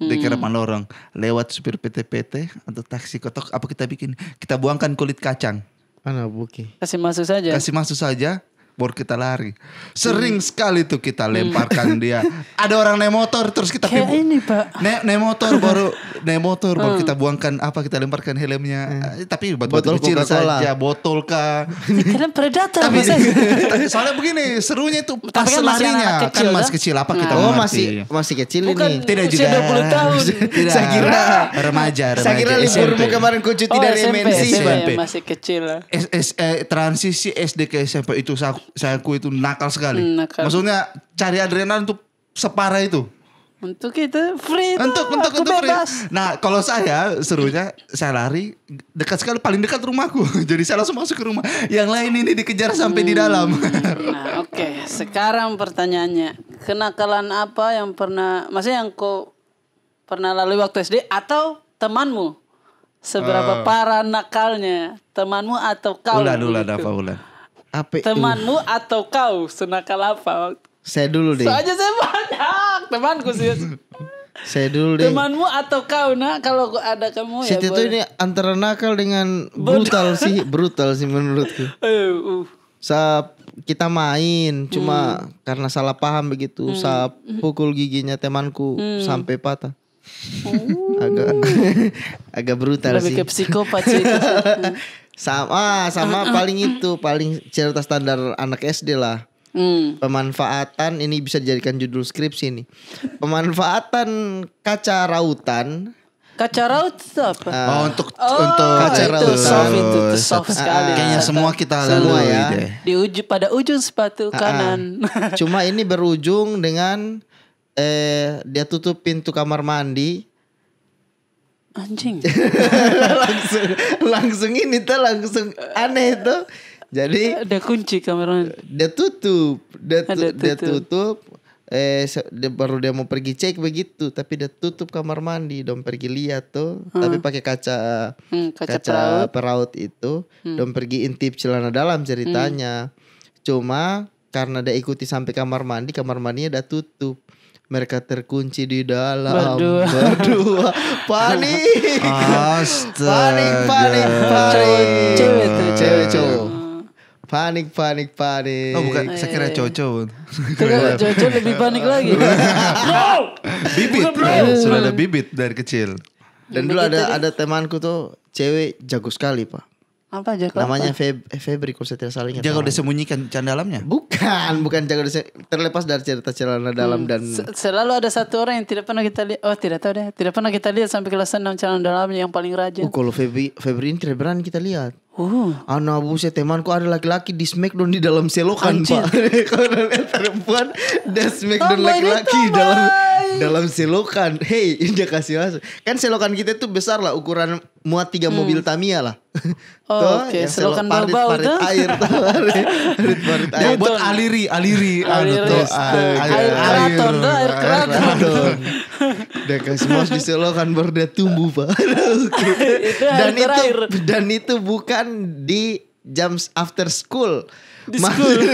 hmm. di lorong lewat supir PT-PT atau taksi kotok apa kita bikin kita buangkan kulit kacang mana buki kasih masuk saja kasih masuk saja baru kita lari. Sering hmm. sekali tuh kita lemparkan hmm. dia. Ada orang naik motor terus kita Kayak ini pak. Naik, naik motor baru naik motor baru hmm. kita buangkan apa kita lemparkan helmnya. Hmm. Eh, tapi batu botol kecil saja, botol kah. Karena predator. tapi, tapi soalnya begini serunya itu pas tapi kan larinya masih kecil, kan masih kan kan? kecil apa nah. kita oh, masih masih kecil Bukan ini. Tidak juga. 20 tahun. tidak. Saya kira remaja, remaja. Saya kira liburmu kemarin kucuti oh, dari SMP, MNC. SMP, masih kecil lah. Eh, transisi SD ke SMP itu saya saya ku itu nakal sekali. Hmm, nakal. Maksudnya cari adrenalin untuk separah itu. Untuk itu free tuh. Untuk untuk untuk bebas. free. Nah, kalau saya serunya saya lari dekat sekali paling dekat rumahku. Jadi saya langsung masuk ke rumah. Yang lain ini dikejar sampai hmm. di dalam. Hmm. nah, oke. Okay. Sekarang pertanyaannya, kenakalan apa yang pernah maksudnya yang kau pernah lalui waktu SD atau temanmu? Seberapa uh. parah nakalnya temanmu atau kau? Ulan, ulan apa ulan? Ape, temanmu uh. atau kau senakal apa saya dulu deh soalnya saya banyak temanku sih saya dulu deh temanmu atau kau nak kalau ada kamu Siti ya itu ini antara nakal dengan brutal sih brutal sih menurutku eh, uh. Sap kita main cuma hmm. karena salah paham begitu hmm. Sap hmm. pukul giginya temanku hmm. sampai patah oh. agak agak brutal Lebih sih. Lebih ke psikopat sih sama sama uh, uh. paling itu paling cerita standar anak SD lah hmm. pemanfaatan ini bisa dijadikan judul skripsi ini pemanfaatan kaca rautan Kaca raut apa? Uh, oh untuk oh, untuk kaca raut itu soft itu, itu soft sekali. Uh, kayaknya semua kita semua ya. Deh. Di uju, pada ujung sepatu uh, kanan. Uh, cuma ini berujung dengan eh dia tutup pintu kamar mandi anjing langsung langsung ini tuh langsung aneh tuh jadi ada kunci kamera dia tutup dia, tu, tutup. dia tutup eh dia, baru dia mau pergi cek begitu tapi dia tutup kamar mandi dong pergi lihat tuh hmm. tapi pakai kaca hmm, kaca, kaca peraut. peraut itu hmm. dom pergi intip celana dalam ceritanya hmm. cuma karena dia ikuti sampai kamar mandi kamar mandinya udah tutup mereka terkunci di dalam berdua, berdua. panik Astaga. panik panik panik cewek cewek cowok panik panik panik oh bukan saya kira cowok kira cowok lebih panik lagi bro bibit bro. sudah ada bibit dari kecil dan dulu ada ada temanku tuh cewek jago sekali pak apa Jago? Namanya Feb Febri Kursetia Saling. Jago disembunyikan canda dalamnya? Bukan, bukan Jago terlepas dari cerita celana dalam hmm. dan selalu ada satu orang yang tidak pernah kita lihat. Oh, tidak tahu deh. Tidak pernah kita lihat sampai kelas 6 celana dalamnya yang paling rajin. Uh, kalau Febri Febri ini tidak berani kita lihat. Oh. abu anu, saya temanku ada laki-laki di smackdown di dalam selokan Anjir. pak. Kalau lihat perempuan di smackdown laki-laki oh dalam dalam selokan. Hey dia kasih masuk. Kan selokan kita tuh besar lah ukuran muat tiga hmm. mobil tamia lah. Oh, Oke, okay. selokan parit, bau parit, air, parit, parit, air. Buat aliri, aliri, aliri, anu ah, air, air, keraton, air keraton. Dia kasih mas di selokan berda tumbuh pak. dan itu dan itu bukan di jam after school di school.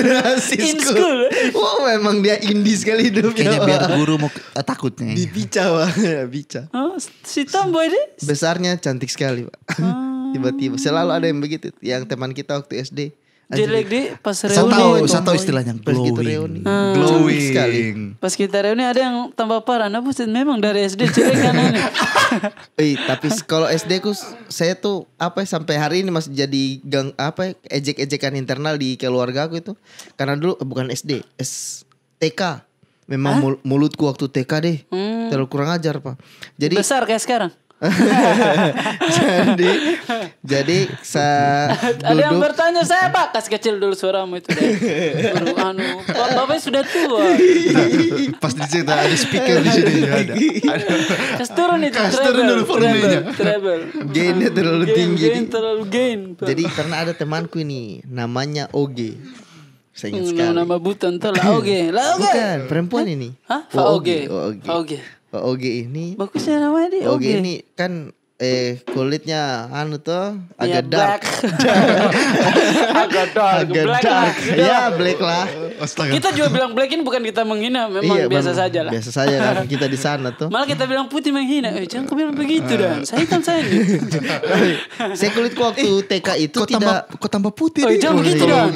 in school. school. Wow, memang dia indie sekali hidupnya. Kayaknya ya. biar guru mau uh, eh, takutnya. Di Bica, Pak. Ya, bica. Oh, si Tomboy deh. Besarnya cantik sekali, Pak. Ah. Tiba-tiba. Oh. Selalu ada yang begitu. Yang teman kita waktu SD. Jelek di pas reuni. Saya tahu, saya tahu istilahnya Pas kita gitu reuni. Hmm. Glowing sekali. Pas kita reuni ada yang tambah parah. Nah, buset memang dari SD jelek kan ini. Eh, tapi kalau SD ku saya tuh apa ya, sampai hari ini masih jadi gang apa ya, ejek-ejekan internal di keluarga aku itu. Karena dulu eh, bukan SD, S TK. Memang Hah? mulutku waktu TK deh. Hmm. Terlalu kurang ajar, Pak. Jadi Besar kayak sekarang? jadi jadi saya ada yang bertanya saya pak kas kecil dulu suaramu itu deh. anu bapak sudah tua pas dicerita ada speaker di sini ada, kas turun itu kas turun dulu volumenya gainnya terlalu tinggi gain, terlalu gain jadi karena ada temanku ini namanya Oge saya ingat hmm, sekali nama buta entah lah Oge lah Oge bukan perempuan ini Hah? Oh, Oge Oge Oh, OG ini bagus ya namanya deh OG. ini kan eh kulitnya anu tuh ya, agak dark. dark. agak dark, agak dark. Lah, iya. Ya black lah. Astaga. Kita juga bilang black ini bukan kita menghina, memang iya, biasa saja lah. Biasa saja kan kita di sana tuh. Malah kita bilang putih menghina, eh, jangan kau bilang begitu dan. Eh. Saya kan saya. saya kulitku waktu eh, TK itu kok, tidak tambah, kok tambah putih. Oh, jangan iya, begitu dong.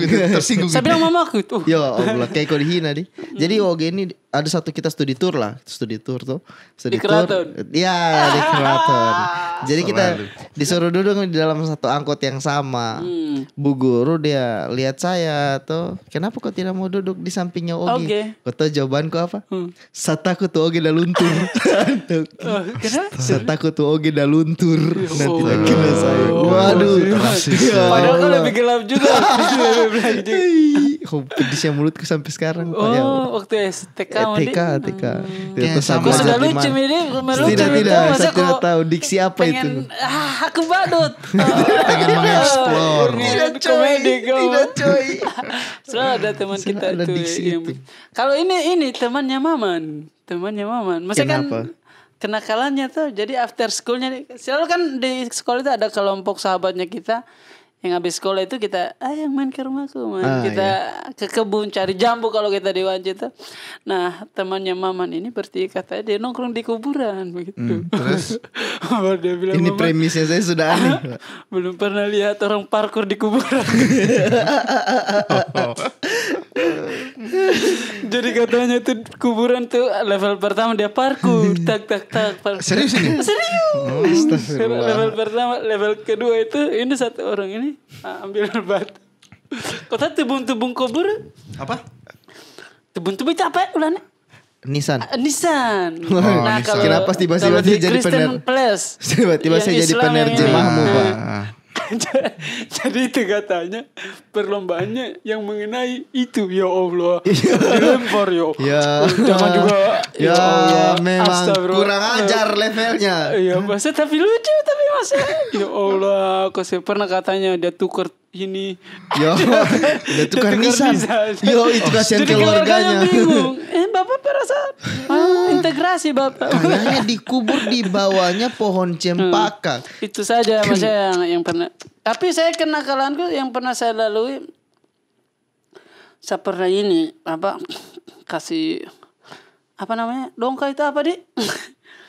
Saya bilang mama aku tuh. Ya Allah, kayak kau dihina deh. Mm. Jadi OG ini ada satu kita studi tour lah, studi tour tuh, studi di tour. Iya, di keraton. Jadi kita disuruh duduk di dalam satu angkot yang sama. Hmm. Bu guru dia lihat saya tuh, kenapa kok tidak mau duduk di sampingnya Ogi? Okay. Kau tahu jawabanku apa? Hmm. Sataku tuh oh, Ogi dah luntur. oh, kenapa? Sataku tuh Ogi dah luntur. Nanti oh. kena saya. Oh. Waduh. Ya, Padahal kan lebih gelap juga. oh, pedisnya mulutku sampai sekarang. Ya oh, ya, waktu STK Eh, TK, TK. Hmm. Ya, sama aku sudah lucu ini, lucu tidak, tidak, saya tidak tahu diksi apa pengen, itu. Ah, aku badut. pengen ah. mengeksplor. Tidak coy, tidak coy. Selalu ada teman kita itu. itu. Kalau ini ini temannya Maman, temannya Maman. Masa kan Kenapa? kan kenakalannya tuh jadi after schoolnya selalu kan di sekolah itu ada kelompok sahabatnya kita yang habis sekolah itu kita ayo ah, main ke rumahku main ah, kita iya. ke kebun cari jambu kalau kita di itu nah temannya maman ini berarti katanya dia nongkrong di kuburan begitu hmm, terus dia bilang, ini premisnya saya sudah aneh belum pernah lihat orang parkur di kuburan oh, oh. Jadi katanya itu kuburan tuh level pertama dia parkur, hmm. tak tak tak. Parkur. Serius ini? Serius. Oh, level pertama, level kedua itu ini satu orang ini ah, ambil batu. Kota tebung-tebung kubur. Apa? Tebung-tebung capek ulane? Nissan. Uh, ah, Nisan. Oh, nah, Nissan. Kalau, Kenapa tiba-tiba jadi penerjemah? Tiba-tiba saya jadi penerjemahmu, iya. Pak. jadi itu katanya perlombaannya yang mengenai itu ya Allah iya. dilempar yo ya, ya. jangan juga ya, ya, ya memang kurang ajar levelnya ya bahasa tapi lucu tapi masih ya Allah kau pernah katanya dia tuker ini yo itu tukar nisan yo itu kasihan Jadi keluarganya, eh bapak perasa ah. ah, integrasi bapak Kayaknya dikubur di bawahnya pohon cempaka hmm. itu saja mas saya yang, yang pernah tapi saya kenakalanku yang pernah saya lalui saya ini apa kasih apa namanya dongka itu apa di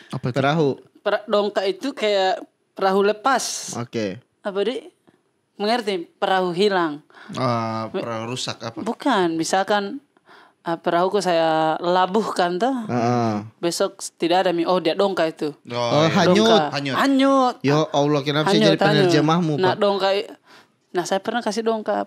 apa itu? perahu per, dongka itu kayak perahu lepas oke okay. apa di mengerti perahu hilang uh, perahu rusak apa bukan misalkan uh, perahuku saya labuhkan tuh uh. besok tidak ada mi, oh dia dongka itu oh, oh iya. hanyut hanyut hanyut ya yo allah kenapa saya jadi penerjemahmu nah pak. dongka nah saya pernah kasih dongka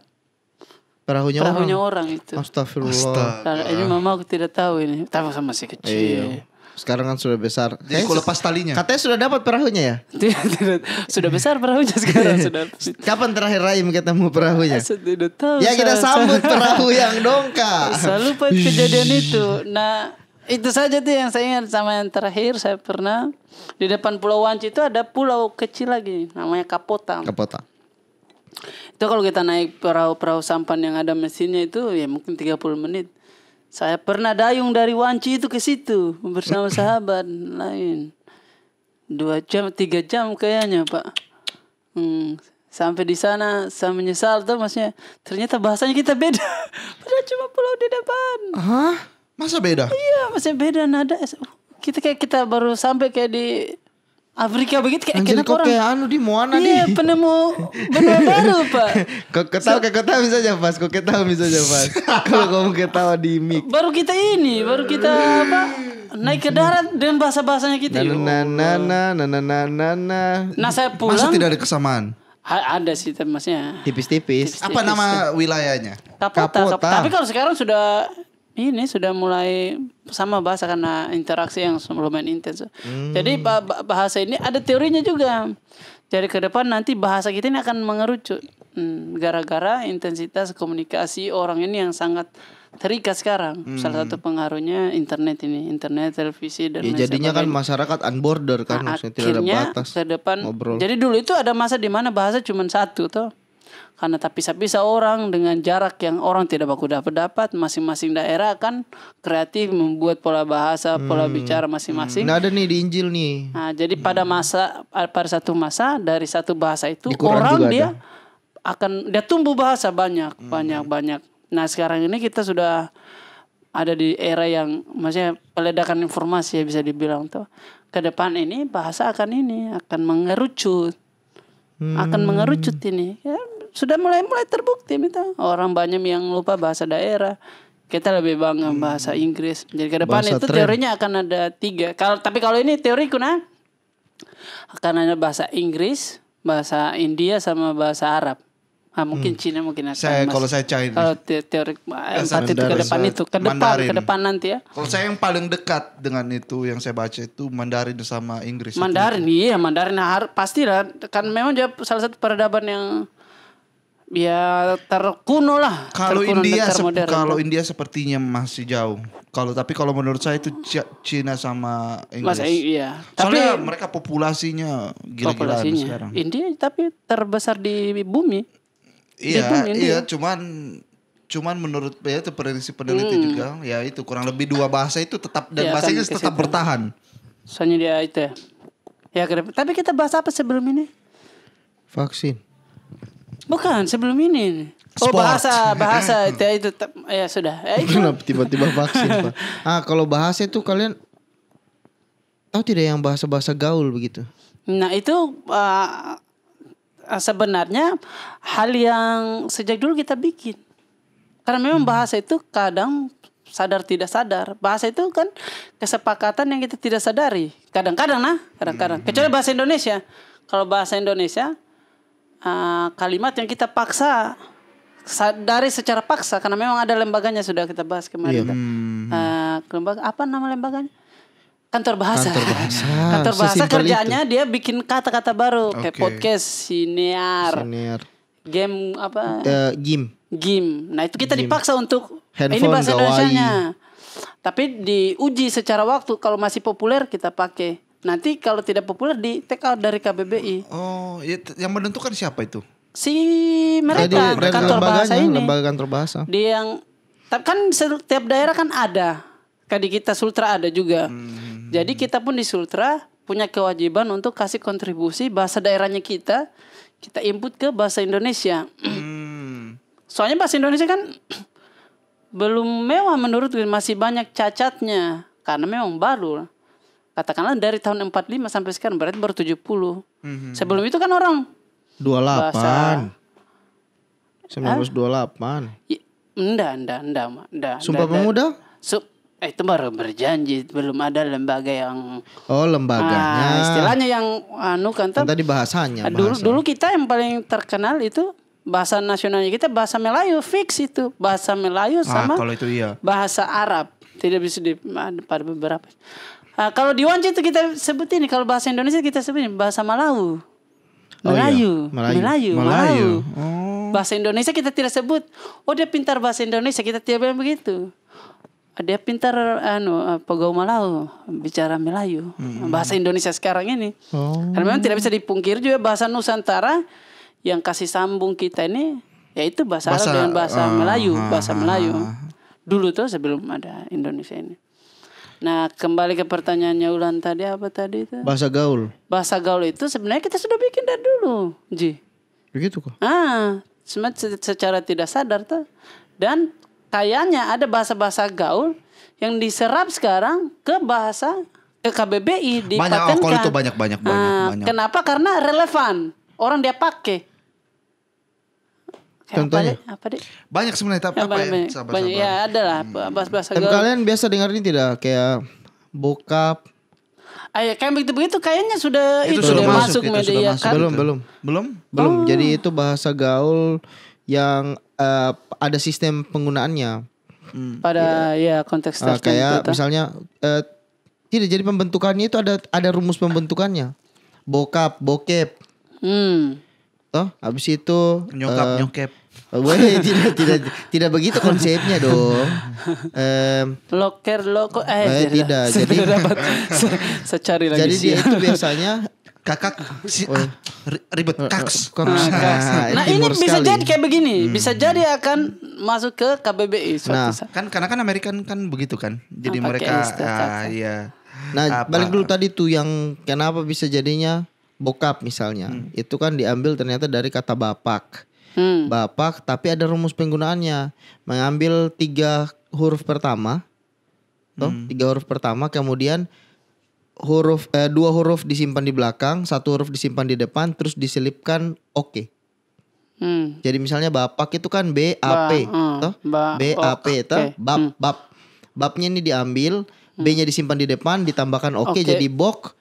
perahunya, perahunya orang. orang itu astagfirullah Astaga. Nah, ini mama aku tidak tahu ini tapi sama si kecil iya sekarang kan sudah besar. Jadi kalau lepas talinya. Katanya sudah dapat perahunya ya? sudah besar perahunya sekarang sudah. Kapan terakhir Raim ketemu perahunya? sudah tahu. Ya kita sambut perahu yang dongka. Saya lupa kejadian itu. Nah itu saja tuh yang saya ingat sama yang terakhir saya pernah di depan Pulau Wanci itu ada pulau kecil lagi namanya Kapota. Kapota. Itu kalau kita naik perahu-perahu sampan yang ada mesinnya itu ya mungkin 30 menit. Saya pernah dayung dari Wanci itu ke situ bersama sahabat lain. Dua jam, tiga jam kayaknya Pak. Hmm, sampai di sana saya menyesal tuh maksudnya ternyata bahasanya kita beda. Padahal cuma pulau di depan. Hah? Masa beda? Iya, masih beda nada. Kita kayak kita baru sampai kayak di Afrika begitu kayak Anjir, kenapa kok orang kayak anu di Moana iya, di. Iya penemu benda baru pak. Kok ketawa kayak ketawa bisa aja pas, kok ketawa bisa aja pas. Kalau kamu ketawa di mic. Baru kita ini, baru kita apa? Naik ke darat dan bahasa bahasanya kita. Na na ya na na na na na na. Nah saya pulang. Masa tidak ada kesamaan? ada sih maksudnya Tipis-tipis. Apa nama wilayahnya? Kapota. Kapota. Kapota. Tapi kalau sekarang sudah ini sudah mulai sama bahasa karena interaksi yang lumayan intens. Hmm. Jadi bahasa ini ada teorinya juga. Jadi ke depan nanti bahasa kita ini akan mengerucut hmm, gara-gara hmm, intensitas komunikasi orang ini yang sangat terikat sekarang. Hmm. Salah satu pengaruhnya internet ini, internet, televisi dan ya, jadinya kan masyarakat unborder kan nah, maksudnya tidak ada batas. Ke depan Jadi dulu itu ada masa di mana bahasa cuma satu toh karena tapi bisa-bisa orang dengan jarak yang orang tidak baku dapat-dapat masing-masing daerah kan kreatif membuat pola bahasa hmm. pola bicara masing-masing hmm. nah ada nih di Injil nih nah, jadi hmm. pada masa pada satu masa dari satu bahasa itu orang dia ada. akan dia tumbuh bahasa banyak hmm. banyak banyak nah sekarang ini kita sudah ada di era yang maksudnya peledakan informasi ya bisa dibilang tuh ke depan ini bahasa akan ini akan mengerucut hmm. akan mengerucut ini ya sudah mulai mulai terbukti minta orang banyak yang lupa bahasa daerah kita lebih bangga hmm. bahasa Inggris jadi ke depan bahasa itu tren. teorinya akan ada tiga kalau tapi kalau ini teori kuna ah, akan ada bahasa Inggris bahasa India sama bahasa Arab Nah, mungkin hmm. Cina mungkin akan saya, kalau saya China kalau teori empat ah, itu ke depan itu ke depan ke depan nanti ya kalau saya yang paling dekat dengan itu yang saya baca itu Mandarin sama Inggris Mandarin itu. iya Mandarin pasti lah kan memang dia salah satu peradaban yang ya terkuno lah. Kalau India kalau India sepertinya masih jauh. Kalau tapi kalau menurut saya itu Cina sama Inggris. Mas, eh, iya. Soalnya tapi, mereka populasinya gila gila sekarang. India tapi terbesar di bumi. Iya, di bumi iya cuman cuman menurut ya itu prediksi peneliti hmm. juga ya itu kurang lebih dua bahasa itu tetap dan ya, bahasanya kan, tetap bertahan. Soalnya dia itu ya. Ya, tapi kita bahas apa sebelum ini? Vaksin. Bukan, sebelum ini. Sport. Oh bahasa bahasa ya, ya itu ya sudah. Kenapa tiba-tiba vaksin? Pak? ah kalau bahasa itu kalian tahu tidak yang bahasa-bahasa gaul begitu? Nah itu uh, sebenarnya hal yang sejak dulu kita bikin. Karena memang hmm. bahasa itu kadang sadar tidak sadar. Bahasa itu kan kesepakatan yang kita tidak sadari. Kadang-kadang nah, kadang-kadang. Hmm. Kecuali bahasa Indonesia. Kalau bahasa Indonesia uh, kalimat yang kita paksa dari secara paksa karena memang ada lembaganya sudah kita bahas kemarin. Yeah. Hmm. Uh, eh, lembaga apa nama lembaganya? Kantor bahasa. Kantor bahasa. Kantor bahasa kerjanya itu. dia bikin kata-kata baru okay. kayak podcast, siniar. Siniar. Game apa? Uh, eh, game. Game. Nah, itu kita game. dipaksa untuk Handphone, ini bahasa indonesia Tapi diuji secara waktu kalau masih populer kita pakai. Nanti kalau tidak populer di take out dari KBBI. Oh, iya, yang menentukan siapa itu? Si mereka Jadi, kantor bahasa ini. Lembaga kantor bahasa. Di yang kan setiap daerah kan ada. Kan di kita Sultra ada juga. Hmm. Jadi kita pun di Sultra punya kewajiban untuk kasih kontribusi bahasa daerahnya kita kita input ke bahasa Indonesia. Hmm. Soalnya bahasa Indonesia kan belum mewah menurut masih banyak cacatnya karena memang baru katakanlah dari tahun 45 sampai sekarang berarti baru 70. Hmm. Sebelum itu kan orang 28. Bahasa, 1928. Ya, enggak, enggak, enggak, enggak. Sumpah enggak, Pemuda? Su eh, itu baru berjanji, belum ada lembaga yang Oh, lembaganya. Uh, istilahnya yang anu kan, kan tadi bahasanya, ah, bahasa. Dulu dulu kita yang paling terkenal itu bahasa nasionalnya kita bahasa Melayu fix itu, bahasa Melayu ah, sama ah, kalau itu iya. bahasa Arab. Tidak bisa di pada beberapa. Uh, kalau di Wanci itu kita sebut ini, kalau bahasa Indonesia kita sebut ini bahasa Malau, Melayu, oh, iya. Melayu, Melayu, Melayu. Oh. Bahasa Indonesia kita tidak sebut. Oh dia pintar bahasa Indonesia kita tidak bilang begitu. Dia pintar anu ah, pegawai Malau bicara Melayu. Hmm. Bahasa Indonesia sekarang ini. Oh. Karena memang tidak bisa dipungkir juga bahasa Nusantara yang kasih sambung kita ini yaitu bahasa, bahasa Arab dengan bahasa uh, Melayu, bahasa uh, Melayu. Dulu tuh sebelum ada Indonesia ini. Nah, kembali ke pertanyaannya Ulan tadi apa tadi itu? Bahasa gaul. Bahasa gaul itu sebenarnya kita sudah bikin dari dulu, Ji. Begitu kok. Ah, secara tidak sadar tuh. Dan kayaknya ada bahasa-bahasa gaul yang diserap sekarang ke bahasa ke KBBI di Banyak, oh, itu banyak banyak, banyak, ah, banyak. Kenapa? Karena relevan. Orang dia pakai. Eh, Contohnya? deh? apa deh? Banyak sebenarnya tapi apa, ya? banyak sabar. ya ada lah bahasa-bahasa hmm. kalian biasa dengar ini tidak kayak bokap Ayo kayak begitu begitu kayaknya sudah itu, itu sudah masuk, masuk media sudah masuk. kan? Belum belum belum belum. Oh. Jadi itu bahasa gaul yang uh, ada sistem penggunaannya. Hmm. Pada ya, ya konteks uh, kayak itu, misalnya uh, tidak jadi pembentukannya itu ada ada rumus pembentukannya. Bokap, bokep. Hmm toh abis itu nyokap uh, nyokap gue tidak tidak tidak begitu konsepnya dong um, loker loko eh, eh, tidak, tidak jadi dapat secari lagi jadi dia itu biasanya kakak si, eh, eh, ah, ribet kaks, kaks. Nah, nah ini bisa sekali. jadi kayak begini hmm. bisa jadi akan masuk ke KBBI suatu nah saat. kan karena kan American kan begitu kan jadi Apa ah, mereka ah, ya iya. nah Apa? balik dulu tadi tuh yang kenapa bisa jadinya bokap misalnya hmm. itu kan diambil ternyata dari kata bapak hmm. bapak tapi ada rumus penggunaannya mengambil tiga huruf pertama toh hmm. tiga huruf pertama kemudian huruf eh, dua huruf disimpan di belakang satu huruf disimpan di depan terus diselipkan oke okay. hmm. jadi misalnya bapak itu kan b a p toh hmm. b a p toh bab bab babnya ini diambil hmm. b-nya disimpan di depan ditambahkan oke okay, okay. jadi bok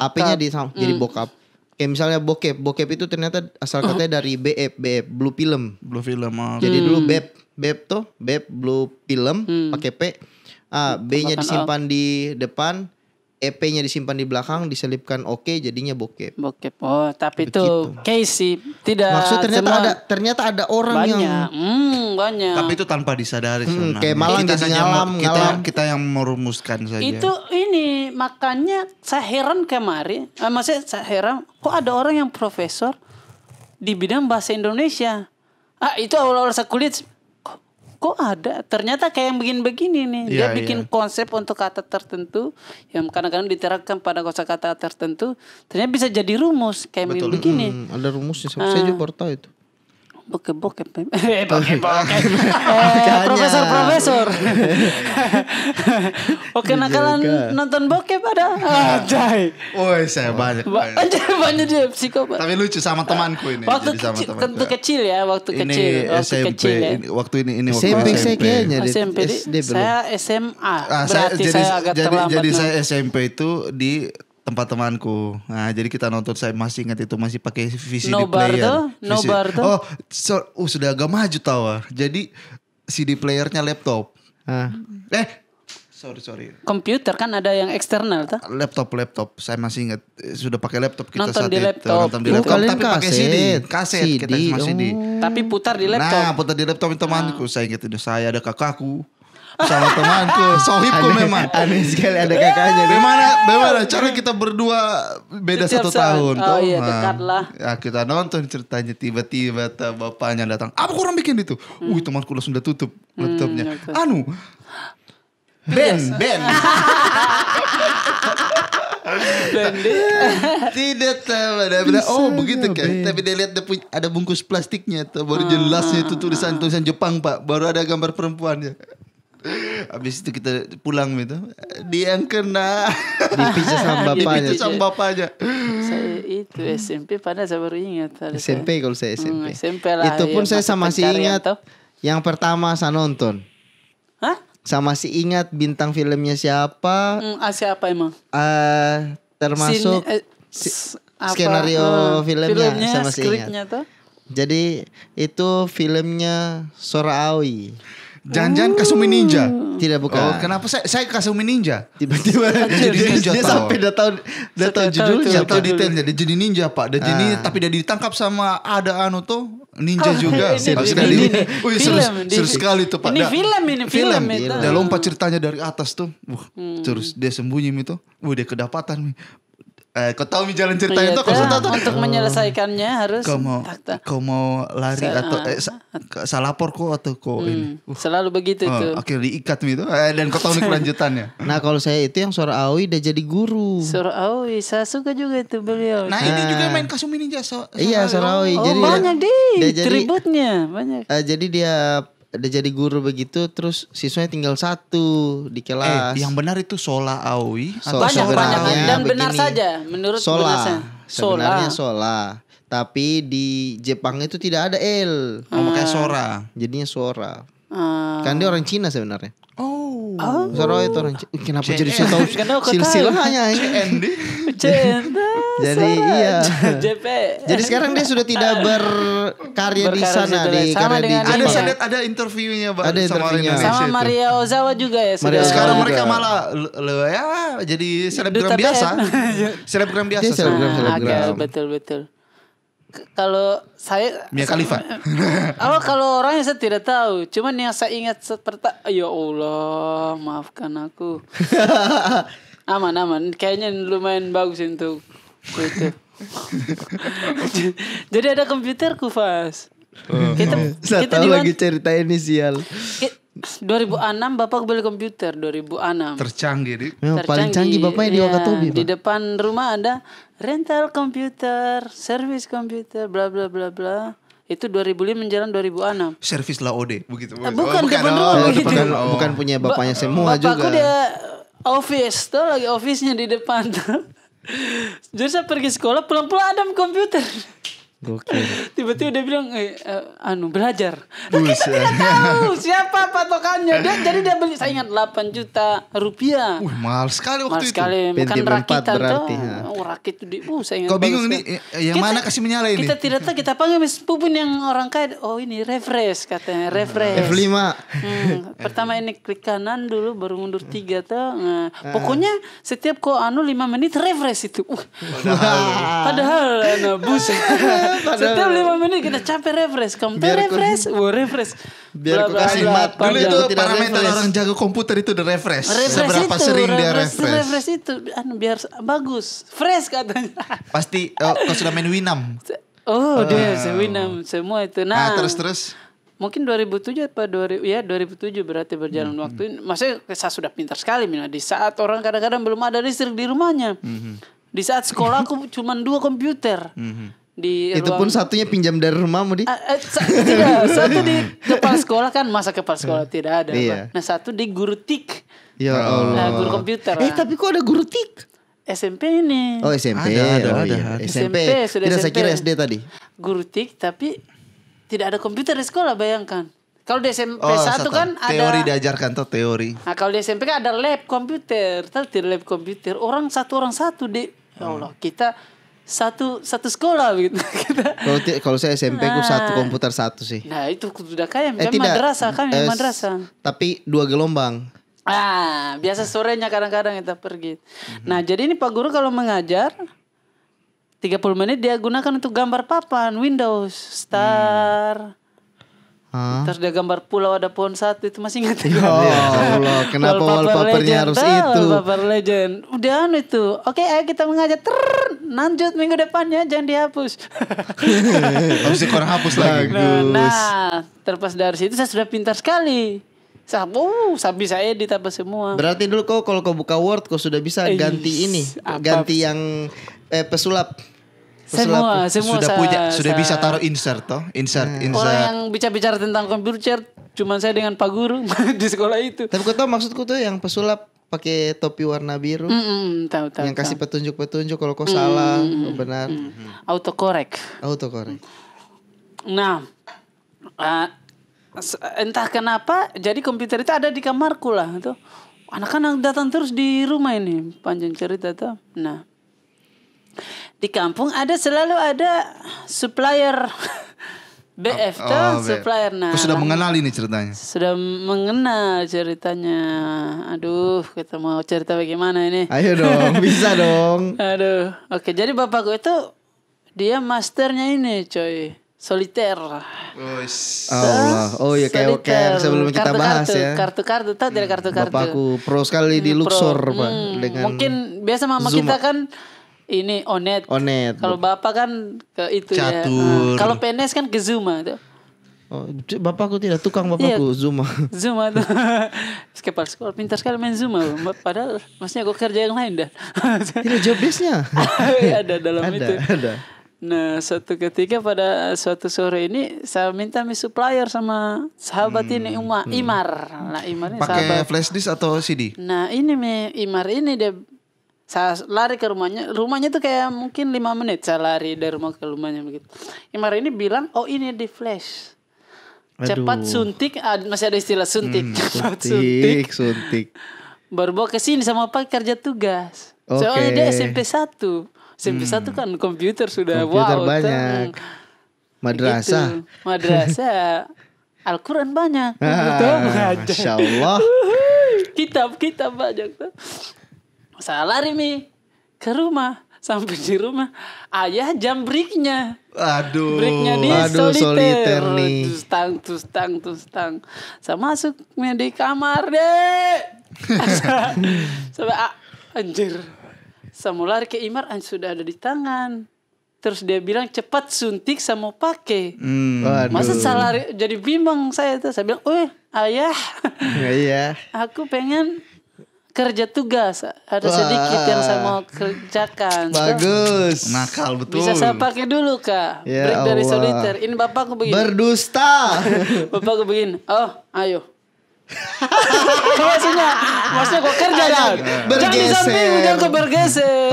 apinya di hmm. jadi bokap kayak misalnya bokep bokep itu ternyata asal katanya oh. dari BF e BF e blue film blue film oh. jadi hmm. dulu beb beb e tuh beb blue film hmm. pakai p ah, b-nya disimpan di depan EP-nya disimpan di belakang, diselipkan oke, okay, jadinya bokep. Bokep. Oh, tapi itu case sih. Tidak. Maksud ternyata ada ternyata ada orang banyak. yang hmm, banyak. Tapi itu tanpa disadari hmm, sebenarnya. Kayak malang kita jadi kita, kita yang merumuskan saja. Itu ini makanya saya heran kemarin. Eh, maksudnya saya heran kok ada orang yang profesor di bidang bahasa Indonesia. Ah, itu awal-awal saya kulit kok ada ternyata kayak yang begini-begini nih yeah, dia iya. bikin konsep untuk kata tertentu yang kadang-kadang diterapkan pada kosa kata tertentu ternyata bisa jadi rumus kayak Betul. begini hmm, ada rumusnya saya, uh, ah. saya juga baru tahu itu Eh, bokep bokep eh, bokep bokep profesor profesor oke nakalan iya, nonton bokep ada anjay woi saya banyak anjay banyak dia psikopat tapi lucu sama temanku ini waktu kecil, kecil ya waktu kecil waktu SMP, ya. ini, waktu ini ini SMP, saya kayaknya SMP, saya SMA ah, berarti saya, agak terlambat jadi saya SMP itu di tempat temanku. Nah, jadi kita nonton saya masih ingat itu masih pakai VCD no player. no bar tuh. Oh, so, oh, sudah agak maju tahu, ah. Jadi CD playernya laptop. Ah. Eh, sorry sorry. Komputer kan ada yang eksternal tuh. Laptop laptop. Saya masih ingat eh, sudah pakai laptop kita nonton saat di itu. Laptop. Nonton di laptop. Kalian tapi pakai CD, kaset CD. kita masih oh. di. Tapi putar di laptop. Nah, putar di laptop temanku. Ah. Saya ingat itu saya ada kakakku sama temanku. Sohibku memang. Aneh sekali ada kakaknya. Bagaimana bagaimana cara kita berdua beda Setiap satu saat. tahun oh, tuh. Iya, dekat lah. Ya, kita nonton ceritanya tiba-tiba bapaknya datang. Apa kurang bikin itu? Hmm. uh temanku langsung udah tutup hmm, laptopnya. Hmm, anu. Ben, Ben. Tidak tahu ada Oh begitu kan. Tapi dia lihat ada bungkus plastiknya tuh. Baru ah. jelasnya itu tulisan tulisan Jepang pak. Baru ada gambar perempuannya. Habis itu kita pulang gitu. Dia yang kena. dipisah sama bapaknya. dipisah sama iya. bapaknya. Saya itu SMP pada saya baru ingat. SMP kalau saya SMP. Hmm, SMP lah. Itu pun saya sama si ingat. Atau? Yang pertama saya nonton. Hah? Sama si ingat bintang filmnya siapa? Hmm, ah, siapa emang? Uh, termasuk Sin, eh, apa? skenario hmm, filmnya, filmnya sama si ingat. Jadi itu filmnya Sora Jangan-jangan Kasumi Ninja. Hmm. Tidak bukan. Oh, kenapa saya saya Kasumi Ninja? Tiba-tiba dia jadi ninja. Dia, dia sampai udah tahu udah tahu judulnya, tahu detailnya. Dia jadi ninja, Pak. Dia jadi ah. tapi dia ditangkap sama ada anu tuh ninja oh, juga. Serius sekali. Wih, seru, seru sekali tuh, Pak. Ini film ini film. Dia lompat ceritanya dari atas tuh. Wah, terus dia sembunyi itu. Wih, dia kedapatan. Eh, kau tahu jalan oh, cerita iya itu kau sudah tahu. Untuk menyelesaikannya harus kau mau kau mau lari atau eh, salah ah. lapor kau atau kau hmm, ini. Uh. Selalu begitu itu. Oh, akhirnya diikat itu eh, dan kau tahu kelanjutannya. nah kalau saya itu yang suara Aoi udah jadi guru. suara Aoi saya suka juga itu beliau. Nah, ini juga nah. main Kasumi Ninja so, Iya suara Aoi. Oh, jadi banyak deh tributnya banyak. Eh, jadi dia ada jadi guru begitu terus siswanya tinggal satu di eh, kelas. Eh, yang benar itu sola awi so, atau banyak banyak dan begini. benar saja menurut sola. Saya. Sebenarnya sola. sola. Tapi di Jepang itu tidak ada L. Oh, hmm. makanya ah. sora. Jadinya sora. Hmm. Kan dia orang Cina sebenarnya. Oh. oh. itu orang kenapa jadi saya tahu silsilahnya CND. jadi iya. JP. Jadi sekarang dia sudah tidak berkarya di sana di karena di Ada saya lihat ada interviewnya Bang ada sama interviewnya. Sama Maria Ozawa juga ya. Maria sekarang mereka malah ya jadi selebgram biasa. selebgram biasa. Selebgram selebgram. Betul betul kalau saya Mia Khalifa. Oh, kalau orangnya saya tidak tahu. Cuman yang saya ingat seperti ya Allah, maafkan aku. aman aman. Kayaknya lumayan bagus untuk itu. Gitu. Jadi ada komputer kufas. Oh. Kita, Satu kita lagi cerita ini sial. Kita, 2006 bapak beli komputer 2006 tercanggih di ya, tercanggih. paling canggih bapaknya di Wakatobi iya, ya, di depan rumah ada rental komputer servis komputer bla bla bla bla itu 2005 menjelang 2006 servis lah ode begitu ah, oh, bukan, bukan, oh, bukan, depan gitu. rumah, oh, gitu. bukan, oh. bukan punya bapaknya ba semua bapakku juga Aku dia office tuh lagi office-nya di depan tuh jadi saya pergi sekolah pulang-pulang ada komputer Tiba-tiba dia bilang, eh, uh, anu belajar. Tapi kita tidak tahu siapa patokannya. Dia, jadi dia beli, saya ingat 8 juta rupiah. Wih, mahal sekali waktu mahal itu. sekali. Bukan rakitan berarti, tuh. Ya. Oh, rakit tuh. Di, uh, saya ingat Kau bingung eh, yang kita, mana kasih menyala ini? Kita tidak tahu, kita panggil Miss Pupin yang orang kaya. Oh ini refresh katanya, refresh. F5. Hmm, pertama ini klik kanan dulu, baru mundur tiga tuh. Nah, ah. pokoknya setiap kau anu 5 menit refresh itu. Uh, padahal, padahal anu, buset. Setiap lima menit kita capek refresh, komputer refresh, ku, oh, refresh. Biar aku kasih mat. Dulu itu parameter refresh. orang jago komputer itu the refresh. refresh Seberapa itu, sering refresh, dia refresh. Refresh itu anu biar bagus, fresh katanya. Pasti oh, kau sudah main Winam. Oh, oh. dia Winam semua itu. Nah, nah terus terus mungkin 2007 apa 2000 ya 2007 berarti berjalan -hmm. waktu hmm. ini. Maksudnya saya sudah pintar sekali Mina. Di saat orang kadang-kadang belum ada listrik di rumahnya. -hmm. hmm. Di saat sekolah aku cuma dua komputer. -hmm. hmm di itu ruang... pun satunya pinjam dari rumahmu di uh, uh, sa tidak satu di kepala sekolah kan masa kepala sekolah hmm. tidak ada iya. nah satu di guru tik ya ah. Allah. Nah, guru komputer eh lah. tapi kok ada guru tik SMP ini oh SMP ada ada, oh, ada, iya. ada. SMP, SMP sudah tidak SMP. saya kira SD tadi guru tik tapi tidak ada komputer di sekolah bayangkan kalau di SMP oh, satu kan teori ada teori diajarkan tuh teori. Nah kalau di SMP kan ada lab komputer, tapi lab komputer orang satu orang satu di ya hmm. Allah kita satu satu sekolah gitu kalau kalau saya SMP nah, satu komputer satu sih nah itu sudah kaya eh, tidak, madrasah kan eh, madrasah tapi dua gelombang ah biasa sorenya kadang-kadang kita pergi mm-hmm. nah jadi ini pak guru kalau mengajar 30 menit dia gunakan untuk gambar papan Windows Star hmm Huh? Terus dia gambar pulau ada pohon satu itu masih ingat ya? Allah, kenapa wallpapernya harus itu? Wallpaper legend. Udah anu itu. Oke, ayo kita mengajak Ter, lanjut minggu depannya jangan dihapus. harusnya kurang hapus lagi. Nah, nah, terlepas dari situ saya sudah pintar sekali. Sabu, uh, saya bisa edit apa semua. Berarti dulu kau kalau kau buka Word kau sudah bisa ganti ini, ganti yang eh, pesulap. Semua, semua sudah saya, sudah saya, bisa taruh insert toh, insert, hmm. insert. Orang yang bicara-bicara tentang komputer, cuma saya dengan Pak Guru di sekolah itu. Tapi kau tahu maksudku tuh yang pesulap pakai topi warna biru. Mm -mm, tahu, tahu, yang tahu. kasih petunjuk-petunjuk kalau kau mm -mm, salah, mm -mm, benar. Mm -mm. Auto korek Auto korek Nah, uh, entah kenapa jadi komputer itu ada di kamarku lah tuh. Anak-anak datang terus di rumah ini panjang cerita tuh. Nah, di kampung ada selalu ada supplier BF oh, tuh oh, supplier nah. Kau sudah mengenal ini ceritanya. Sudah mengenal ceritanya. Aduh, kita mau cerita bagaimana ini? Ayo dong, bisa dong. Aduh. Oke, jadi bapakku itu dia masternya ini, coy. Soliter. Oh, Allah. Oh iya kayak kayak sebelum kita bahas ya. Kartu-kartu tadi hmm, kartu-kartu. Bapakku pro sekali di hmm, Luxor, hmm, Pak, dengan Mungkin biasa mama kita kan ini Onet. Onet. Kalau bapak kan ke itu ya. Kalau PNS kan ke Zuma ah, tuh. Oh, bapakku tidak tukang bapakku iya, Zuma. Ah. Zuma ah, tuh. Kepala sekolah pintar sekali main Zuma. Padahal maksudnya gue kerja yang lain dah. Ini job desknya. ada dalam ada, itu. Ada. Nah, suatu ketika pada suatu sore ini saya minta mie supplier sama sahabat hmm, ini Uma, hmm. Imar. Nah, Imar ini Pakai flash disk atau CD? Nah, ini mie Imar ini dia saya lari ke rumahnya rumahnya tuh kayak mungkin lima menit saya lari dari rumah ke rumahnya begitu Imar ini bilang oh ini di flash Aduh. cepat suntik masih ada istilah suntik hmm, cepat suntik suntik, suntik. baru bawa ke sini sama apa kerja tugas okay. soalnya oh, dia SMP satu, SMP hmm. kan komputer sudah komputer wow banyak madrasah gitu. madrasah Al-Quran banyak ah, Masya Allah Kitab-kitab banyak saya lari nih ke rumah. Sampai di rumah, ayah jam breaknya. Aduh. Breaknya di aduh, soliter. soliter nih. Tus tang, tus tang, tus tang. Saya masuk di kamar deh. Sampai ah, anjir. lari ke Imar ah, sudah ada di tangan terus dia bilang cepat suntik saya mau pakai hmm. masa lari jadi bimbang saya tuh saya bilang eh ayah iya aku pengen kerja tugas ada sedikit yang saya mau kerjakan. Bagus. Nakal betul. Bisa saya pakai dulu kak. Ya Break dari soliter. Ini bapakku begini. Berdusta. bapak bapakku begini. Oh, ayo. maksudnya, maksudnya kok kerja kan? Bergeser. di samping, jangan kok bergeser.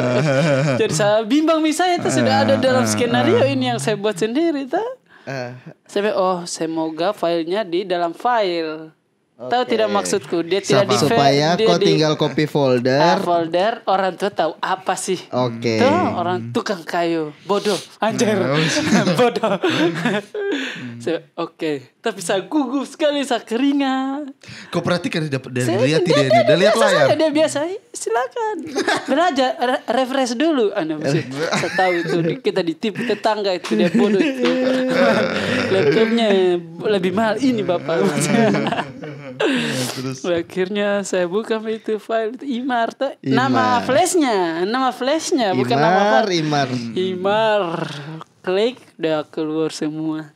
Jadi saya bimbang misalnya itu sudah ada dalam skenario eh. ini yang saya buat sendiri, tak? Uh. Saya oh, semoga filenya di dalam file. Okay. Tahu tidak maksudku? Dia tidak Sama. di supaya dia kau di, copy ah, folder. Uh, folder orang tua tahu apa sih? Oke. Okay. Tuh orang tukang kayu bodoh anjir nah, bodoh. so, Oke, okay. tapi saya gugup sekali saya keringat. Kau perhatikan dia dia dari lihat dia, dia, dia, dia lihat layar. dia biasa silakan belajar re refresh dulu anda mesti saya tahu itu kita ditipu tetangga itu dia bodoh itu. Laptopnya lebih mahal ini bapak. Iya, terus akhirnya saya buka itu file itu Imar tuh Imar. nama flashnya nama flashnya bukan nama apa Imar Imar klik udah keluar semua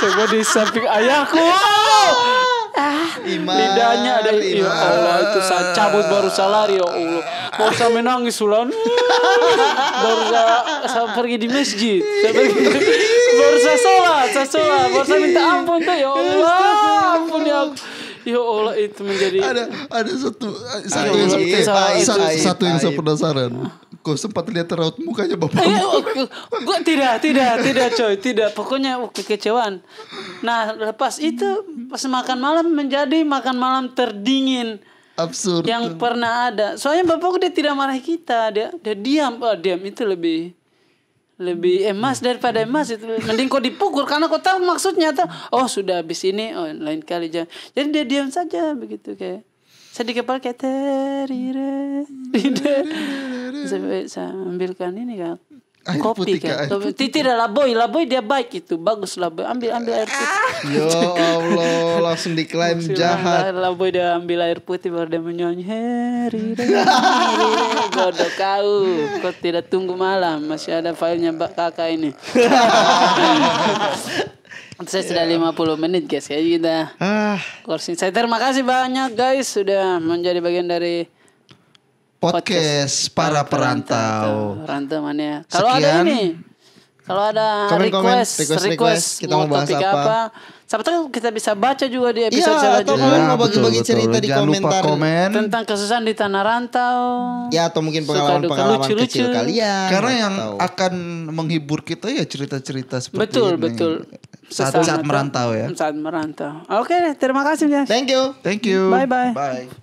coba di samping ayahku ah lidahnya ada ya Allah itu saya cabut baru salah ya Allah mau saya nangis ulan baru saya, pergi di masjid baru saya sholat saya sholat baru saya minta ampun tuh ya Allah ampun ya Ya Allah itu menjadi ada ada satu satu yang satu, satu yang saya penasaran kok sempat lihat raut mukanya bapak? Eh, Gue tidak, tidak, tidak coy, tidak. Pokoknya kekecewaan. Nah lepas itu pas makan malam menjadi makan malam terdingin absurd yang pernah ada. Soalnya bapakku dia tidak marah kita, dia dia diam, oh, diam itu lebih lebih emas daripada emas itu mending kau dipukul karena kau tahu maksudnya tuh. oh sudah habis ini oh lain kali jangan jadi dia diam saja begitu kayak di kepala kayak terire ambilkan ini kan air kopi kan. Titi adalah boy, lah boy dia baik itu, bagus lah boy. Ambil ambil air putih. Ya Allah, langsung diklaim jahat. Lah boy dia ambil air putih baru dia menyanyi. Heri, godo kau, kau tidak tunggu malam, masih ada filenya kakak ini. Saya yeah. sudah 50 menit guys ya kita. Ah. Saya terima kasih banyak guys sudah menjadi bagian dari podcast, podcast para perantau. Perantau mana ya? Kalau ada ini kalau ada komen, request, komen, request, request, request, kita mau bahas apa? apa Siapa tahu kita bisa baca juga di episode iya, ya, selanjutnya. Atau mungkin mau bagi-bagi cerita betul. di Jangan komentar komen. tentang kesusahan di tanah rantau. Ya atau mungkin pengalaman-pengalaman kecil lucu. kalian. Karena yang tahu. akan menghibur kita ya cerita-cerita seperti betul, ini. Betul betul saat saat, merantau ya. Saat merantau. Oke, okay, terima kasih ya. Thank you. Thank you. Bye bye. Bye.